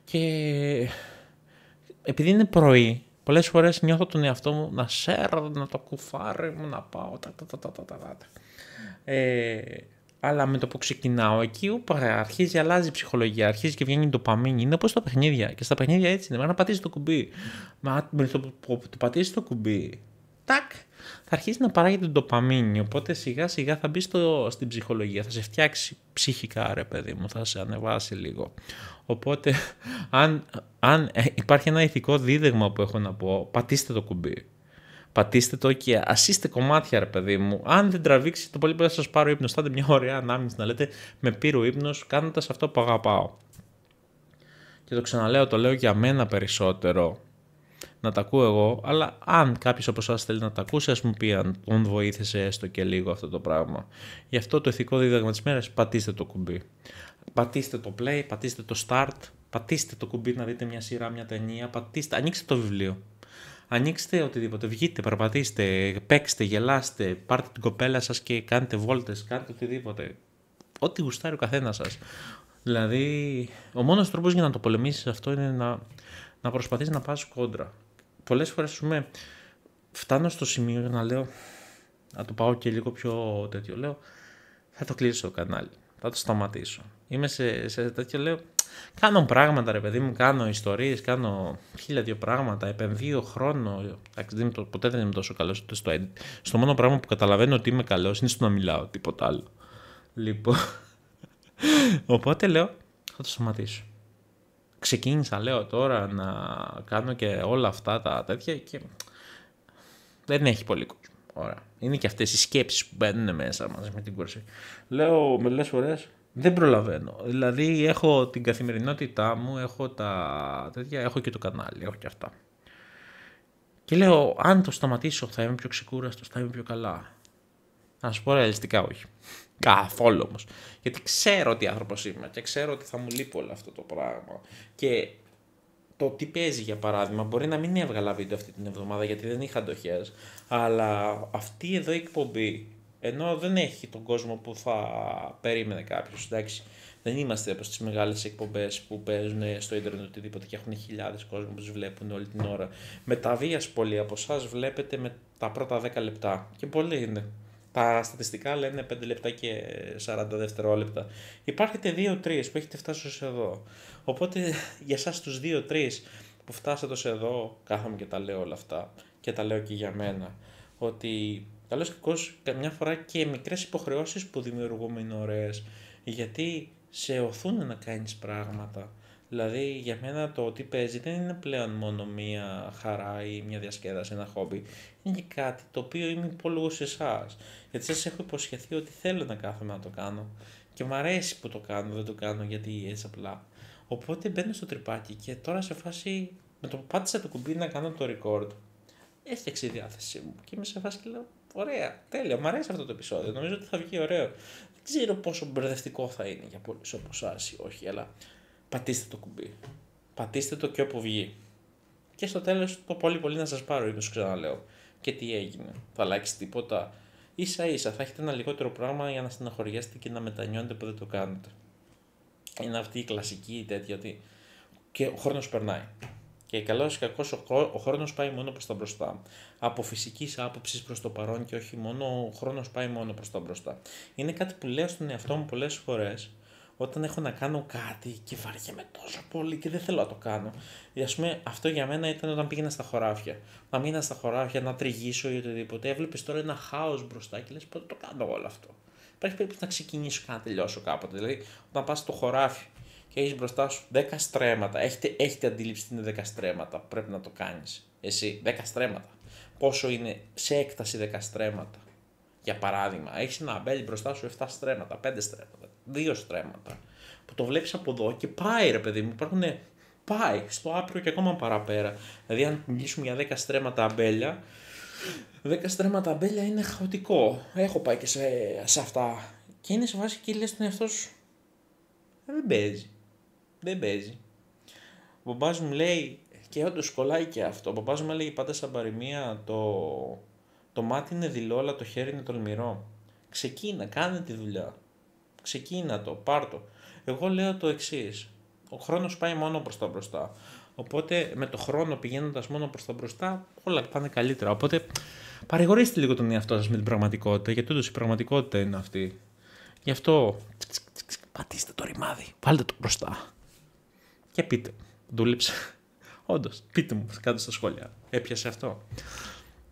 Και επειδή είναι πρωί, πολλές φορές νιώθω τον εαυτό μου να σέρνω, να το μου να πάω. Τα, τα, τα, τα, τα, τα. Ε, αλλά με το που ξεκινάω, εκεί όπου αρχίζει, αλλάζει η ψυχολογία, αρχίζει και βγαίνει το παμίνι. Είναι όπως τα παιχνίδια. Και στα παιχνίδια έτσι είναι. Μα να πατήσεις το κουμπί. Μα με το που το πατήσεις το κουμπί, τάκ, θα αρχίσει να παράγεται το παμίνι Οπότε σιγά σιγά θα μπει στο, στην ψυχολογία. Θα σε φτιάξει ψυχικά, ρε παιδί μου, θα σε ανεβάσει λίγο. Οπότε, αν, αν ε, υπάρχει ένα ηθικό δίδεγμα που έχω να πω, πατήστε το κουμπί πατήστε το και ας είστε κομμάτια, ρε παιδί μου. Αν δεν τραβήξει, το πολύ πολύ να σας πάρω ύπνος. Θα μια ωραία ανάμειξη να λέτε με πύρου ύπνος, κάνοντας αυτό που αγαπάω. Και το ξαναλέω, το λέω για μένα περισσότερο να τα ακούω εγώ, αλλά αν κάποιος από εσάς θέλει να τα ακούσει, ας μου πει αν τον βοήθησε έστω και λίγο αυτό το πράγμα. Γι' αυτό το ηθικό δίδαγμα της μέρας, πατήστε το κουμπί. Πατήστε το play, πατήστε το start, πατήστε το κουμπί να δείτε μια σειρά, μια ταινία, πατήστε, ανοίξτε το βιβλίο ανοίξτε οτιδήποτε, βγείτε, περπατήστε, παίξτε, γελάστε, πάρτε την κοπέλα σας και κάντε βόλτες, κάντε οτιδήποτε. Ό,τι γουστάρει ο καθένας σας. Δηλαδή, ο μόνος τρόπος για να το πολεμήσεις αυτό είναι να, να προσπαθείς να πας κόντρα. Πολλές φορές, πούμε, φτάνω στο σημείο για να λέω, να το πάω και λίγο πιο τέτοιο, λέω, θα το κλείσω το κανάλι, θα το σταματήσω. Είμαι σε, σε τέτοιο, λέω, Κάνω πράγματα, ρε παιδί μου, κάνω ιστορίες, κάνω χίλια δύο πράγματα, επενδύω χρόνο. ποτέ δεν είμαι τόσο καλός στο edit. Στο μόνο πράγμα που καταλαβαίνω ότι είμαι καλός είναι στο να μιλάω, τίποτα άλλο. Λοιπόν. Οπότε λέω, θα το σταματήσω. Ξεκίνησα, λέω τώρα να κάνω και όλα αυτά τα τέτοια και δεν έχει πολύ κόσμο. Ωραία. Είναι και αυτές οι σκέψεις που μπαίνουν μέσα μαζί με την κούρση. Λέω μερικές φορές, δεν προλαβαίνω. Δηλαδή έχω την καθημερινότητά μου, έχω τα τέτοια, έχω και το κανάλι, έχω και αυτά. Και λέω, αν το σταματήσω θα είμαι πιο ξεκούραστος, θα είμαι πιο καλά. Να σου πω ρεαλιστικά όχι. Καθόλου όμως. Γιατί ξέρω τι άνθρωπος είμαι και ξέρω ότι θα μου λείπει όλο αυτό το πράγμα. Και το τι παίζει για παράδειγμα, μπορεί να μην έβγαλα βίντεο αυτή την εβδομάδα γιατί δεν είχα αντοχές, αλλά αυτή εδώ η εκπομπή ενώ δεν έχει τον κόσμο που θα περίμενε κάποιος. Εντάξει, δεν είμαστε όπως τις μεγάλες εκπομπές που παίζουν στο Ιντερνετ οτιδήποτε και έχουν χιλιάδες κόσμο που τους βλέπουν όλη την ώρα. Με τα βίας πολλοί από εσάς βλέπετε με τα πρώτα 10 λεπτά. Και πολλοί είναι. Τα στατιστικά λένε 5 λεπτά και 40 δευτερόλεπτα. Υπάρχετε 2-3 που έχετε φτάσει ως εδώ. Οπότε για εσάς τους 2-3 που φτάσατε ως εδώ, κάθομαι και τα λέω όλα αυτά και τα λέω και για μένα, ότι Καλώς και κακό, καμιά φορά και μικρές υποχρεώσεις που δημιουργούμε είναι ωραίες. Γιατί σε οθούν να κάνεις πράγματα. Δηλαδή για μένα το ότι παίζει δεν είναι πλέον μόνο μία χαρά ή μία διασκέδαση, ένα χόμπι. Είναι και κάτι το οποίο είμαι υπόλογος σε εσάς. Γιατί σας έχω υποσχεθεί ότι θέλω να κάθομαι να το κάνω. Και μου αρέσει που το κάνω, δεν το κάνω γιατί έτσι απλά. Οπότε μπαίνω στο τρυπάκι και τώρα σε φάση με το που πάτησα το κουμπί να κάνω το record έφτιαξε η διάθεσή μου. Και είμαι σε φάση και λέω: Ωραία, τέλεια, μου αρέσει αυτό το επεισόδιο. Νομίζω ότι θα βγει ωραίο. Δεν ξέρω πόσο μπερδευτικό θα είναι για πολλούς από εσά ή όχι, αλλά πατήστε το κουμπί. Πατήστε το και όπου βγει. Και στο τέλος το πολύ πολύ να σας πάρω, σου ξαναλέω. Και τι έγινε, θα αλλάξει τίποτα. σα ίσα θα έχετε ένα λιγότερο πράγμα για να στεναχωριέστε και να μετανιώνετε που δεν το κάνετε. Είναι αυτή η κλασική τέτοια ότι και ο χρόνος περνάει. Και καλός ή κακός ο χρόνος πάει μόνο προς τα μπροστά. Από φυσικής άποψης προς το παρόν και όχι μόνο ο χρόνος πάει μόνο προς τα μπροστά. Είναι κάτι που λέω στον εαυτό μου πολλές φορές όταν έχω να κάνω κάτι και βαριέμαι τόσο πολύ και δεν θέλω να το κάνω. Για ε, πούμε, αυτό για μένα ήταν όταν πήγαινα στα χωράφια. Να μείνα στα χωράφια, να τριγύσω ή οτιδήποτε. Έβλεπες τώρα ένα χάος μπροστά και λες πω το κάνω όλο αυτό. Υπάρχει περίπτωση να ξεκινήσω και να τελειώσω κάποτε. Δηλαδή, όταν πας στο χωράφι και έχεις μπροστά σου 10 στρέμματα. Έχετε, έχετε αντίληψη τι είναι 10 στρέμματα. Πρέπει να το κάνεις. Εσύ, 10 στρέμματα. Πόσο είναι σε έκταση 10 στρέμματα. Για παράδειγμα, έχεις ένα αμπέλι μπροστά σου 7 στρέμματα, 5 στρέμματα, 2 στρέμματα. Που το βλέπεις από εδώ και πάει ρε παιδί μου. Υπάρχουν πάει στο άπειρο και ακόμα παραπέρα. Δηλαδή, αν μιλήσουμε για 10 στρέμματα αμπέλια, 10 στρέμματα αμπέλια είναι χαοτικό. Έχω πάει και σε, σε αυτά. Και είναι σε βάση και λες τον εαυτό σου. «Ε, δεν παίζει δεν παίζει. Ο μπαμπάς μου λέει, και όντως κολλάει και αυτό, ο μπαμπάς μου έλεγε πάντα σαν παροιμία το, το μάτι είναι δειλό αλλά το χέρι είναι τολμηρό. Ξεκίνα, κάνε τη δουλειά. Ξεκίνα το, πάρ το. Εγώ λέω το εξής. Ο χρόνος πάει μόνο προς τα μπροστά. Οπότε με το χρόνο πηγαίνοντας μόνο προς τα μπροστά, όλα πάνε καλύτερα. Οπότε παρηγορήστε λίγο τον εαυτό σας με την πραγματικότητα, γιατί όντως η πραγματικότητα είναι αυτή. Γι' αυτό πατήστε το ρημάδι, βάλτε το μπροστά και πείτε. Δούλεψε. Όντως, πείτε μου κάτω στα σχόλια. Έπιασε αυτό.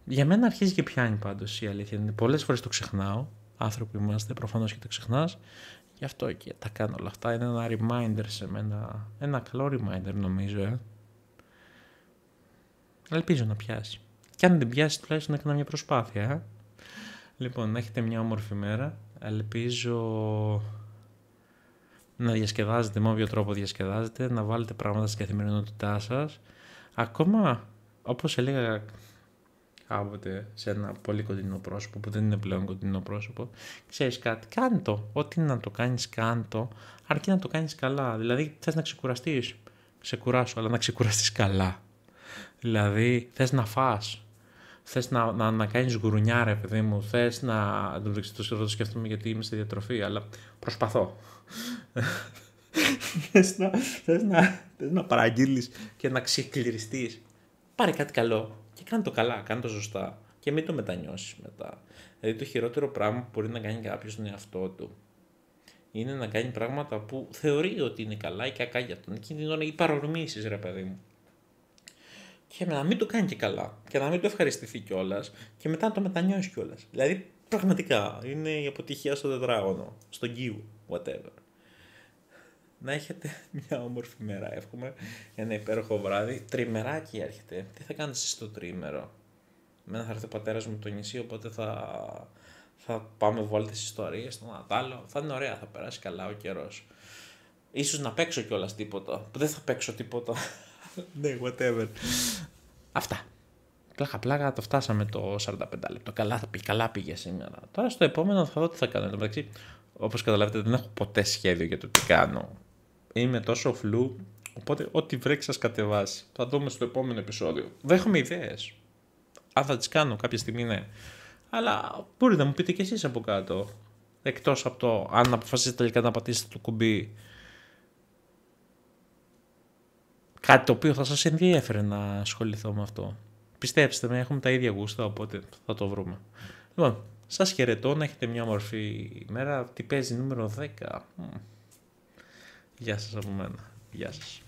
Για μένα αρχίζει και πιάνει πάντως η αλήθεια. πολλές φορές το ξεχνάω. Άνθρωποι είμαστε, προφανώς και το ξεχνάς. Γι' αυτό και τα κάνω όλα αυτά. Είναι ένα reminder σε μένα. Ένα καλό reminder νομίζω, ε. Ελπίζω να πιάσει. Και αν δεν πιάσει, τουλάχιστον έκανα μια προσπάθεια. Ε. Λοιπόν, έχετε μια όμορφη μέρα. Ελπίζω να διασκεδάζετε με όποιο τρόπο διασκεδάζετε, να βάλετε πράγματα στην καθημερινότητά σας. Ακόμα, όπως έλεγα κάποτε σε ένα πολύ κοντινό πρόσωπο που δεν είναι πλέον κοντινό πρόσωπο, ξέρεις κάτι, κάνε το. Ό,τι να το κάνεις, κάνε το, αρκεί να το κάνεις καλά. Δηλαδή, θες να ξεκουραστείς, ξεκουράσου, αλλά να ξεκουραστείς καλά. Δηλαδή, θες να φας, θες να, να, να κάνεις γουρουνιά ρε παιδί μου, θες να... Το, το, το σκέφτομαι γιατί είμαι στη διατροφή, αλλά προσπαθώ θες να, θες να, θες να παραγγείλεις και να ξεκληριστείς. Πάρε κάτι καλό και κάνε το καλά, κάνε το ζωστά και μην το μετανιώσεις μετά. Δηλαδή το χειρότερο πράγμα που μπορεί να κάνει κάποιος τον εαυτό του είναι να κάνει πράγματα που θεωρεί ότι είναι καλά και κακά για τον. Είναι να ρε παιδί μου. Και να μην το κάνει και καλά. Και να μην το ευχαριστηθεί κιόλας. Και μετά να το μετανιώσει κιόλας. Δηλαδή, πραγματικά είναι η αποτυχία στο τετράγωνο. Στον κύου, whatever να έχετε μια όμορφη μέρα. Εύχομαι ένα υπέροχο βράδυ. Τριμεράκι έρχεται. Τι θα κάνετε στο το τρίμερο. Μένα θα έρθει ο πατέρας μου το νησί, οπότε θα, θα πάμε βόλτες ιστορίες, το Νατάλο. Θα είναι ωραία, θα περάσει καλά ο καιρός. Ίσως να παίξω κιόλας τίποτα. Δεν θα παίξω τίποτα. ναι, whatever. Αυτά. Πλάκα, πλάκα, το φτάσαμε το 45 λεπτό. Καλά, θα πει, καλά πήγε σήμερα. Τώρα στο επόμενο θα δω τι θα κάνω. Όπω καταλαβαίνετε, δεν έχω ποτέ σχέδιο για το τι κάνω είμαι τόσο φλού, οπότε ό,τι βρέξει σας κατεβάσει. Θα δούμε στο επόμενο επεισόδιο. Δέχομαι ιδέες. Αν θα τις κάνω κάποια στιγμή, ναι. Αλλά μπορείτε να μου πείτε κι εσείς από κάτω. Εκτός από το αν αποφασίσετε τελικά να πατήσετε το κουμπί. Κάτι το οποίο θα σας ενδιαφέρει να ασχοληθώ με αυτό. Πιστέψτε με, έχουμε τα ίδια γούστα, οπότε θα το βρούμε. Λοιπόν, σας χαιρετώ, να έχετε μια όμορφη ημέρα. Τι παίζει νούμερο 10. Γεια σας από μένα. Γεια σας.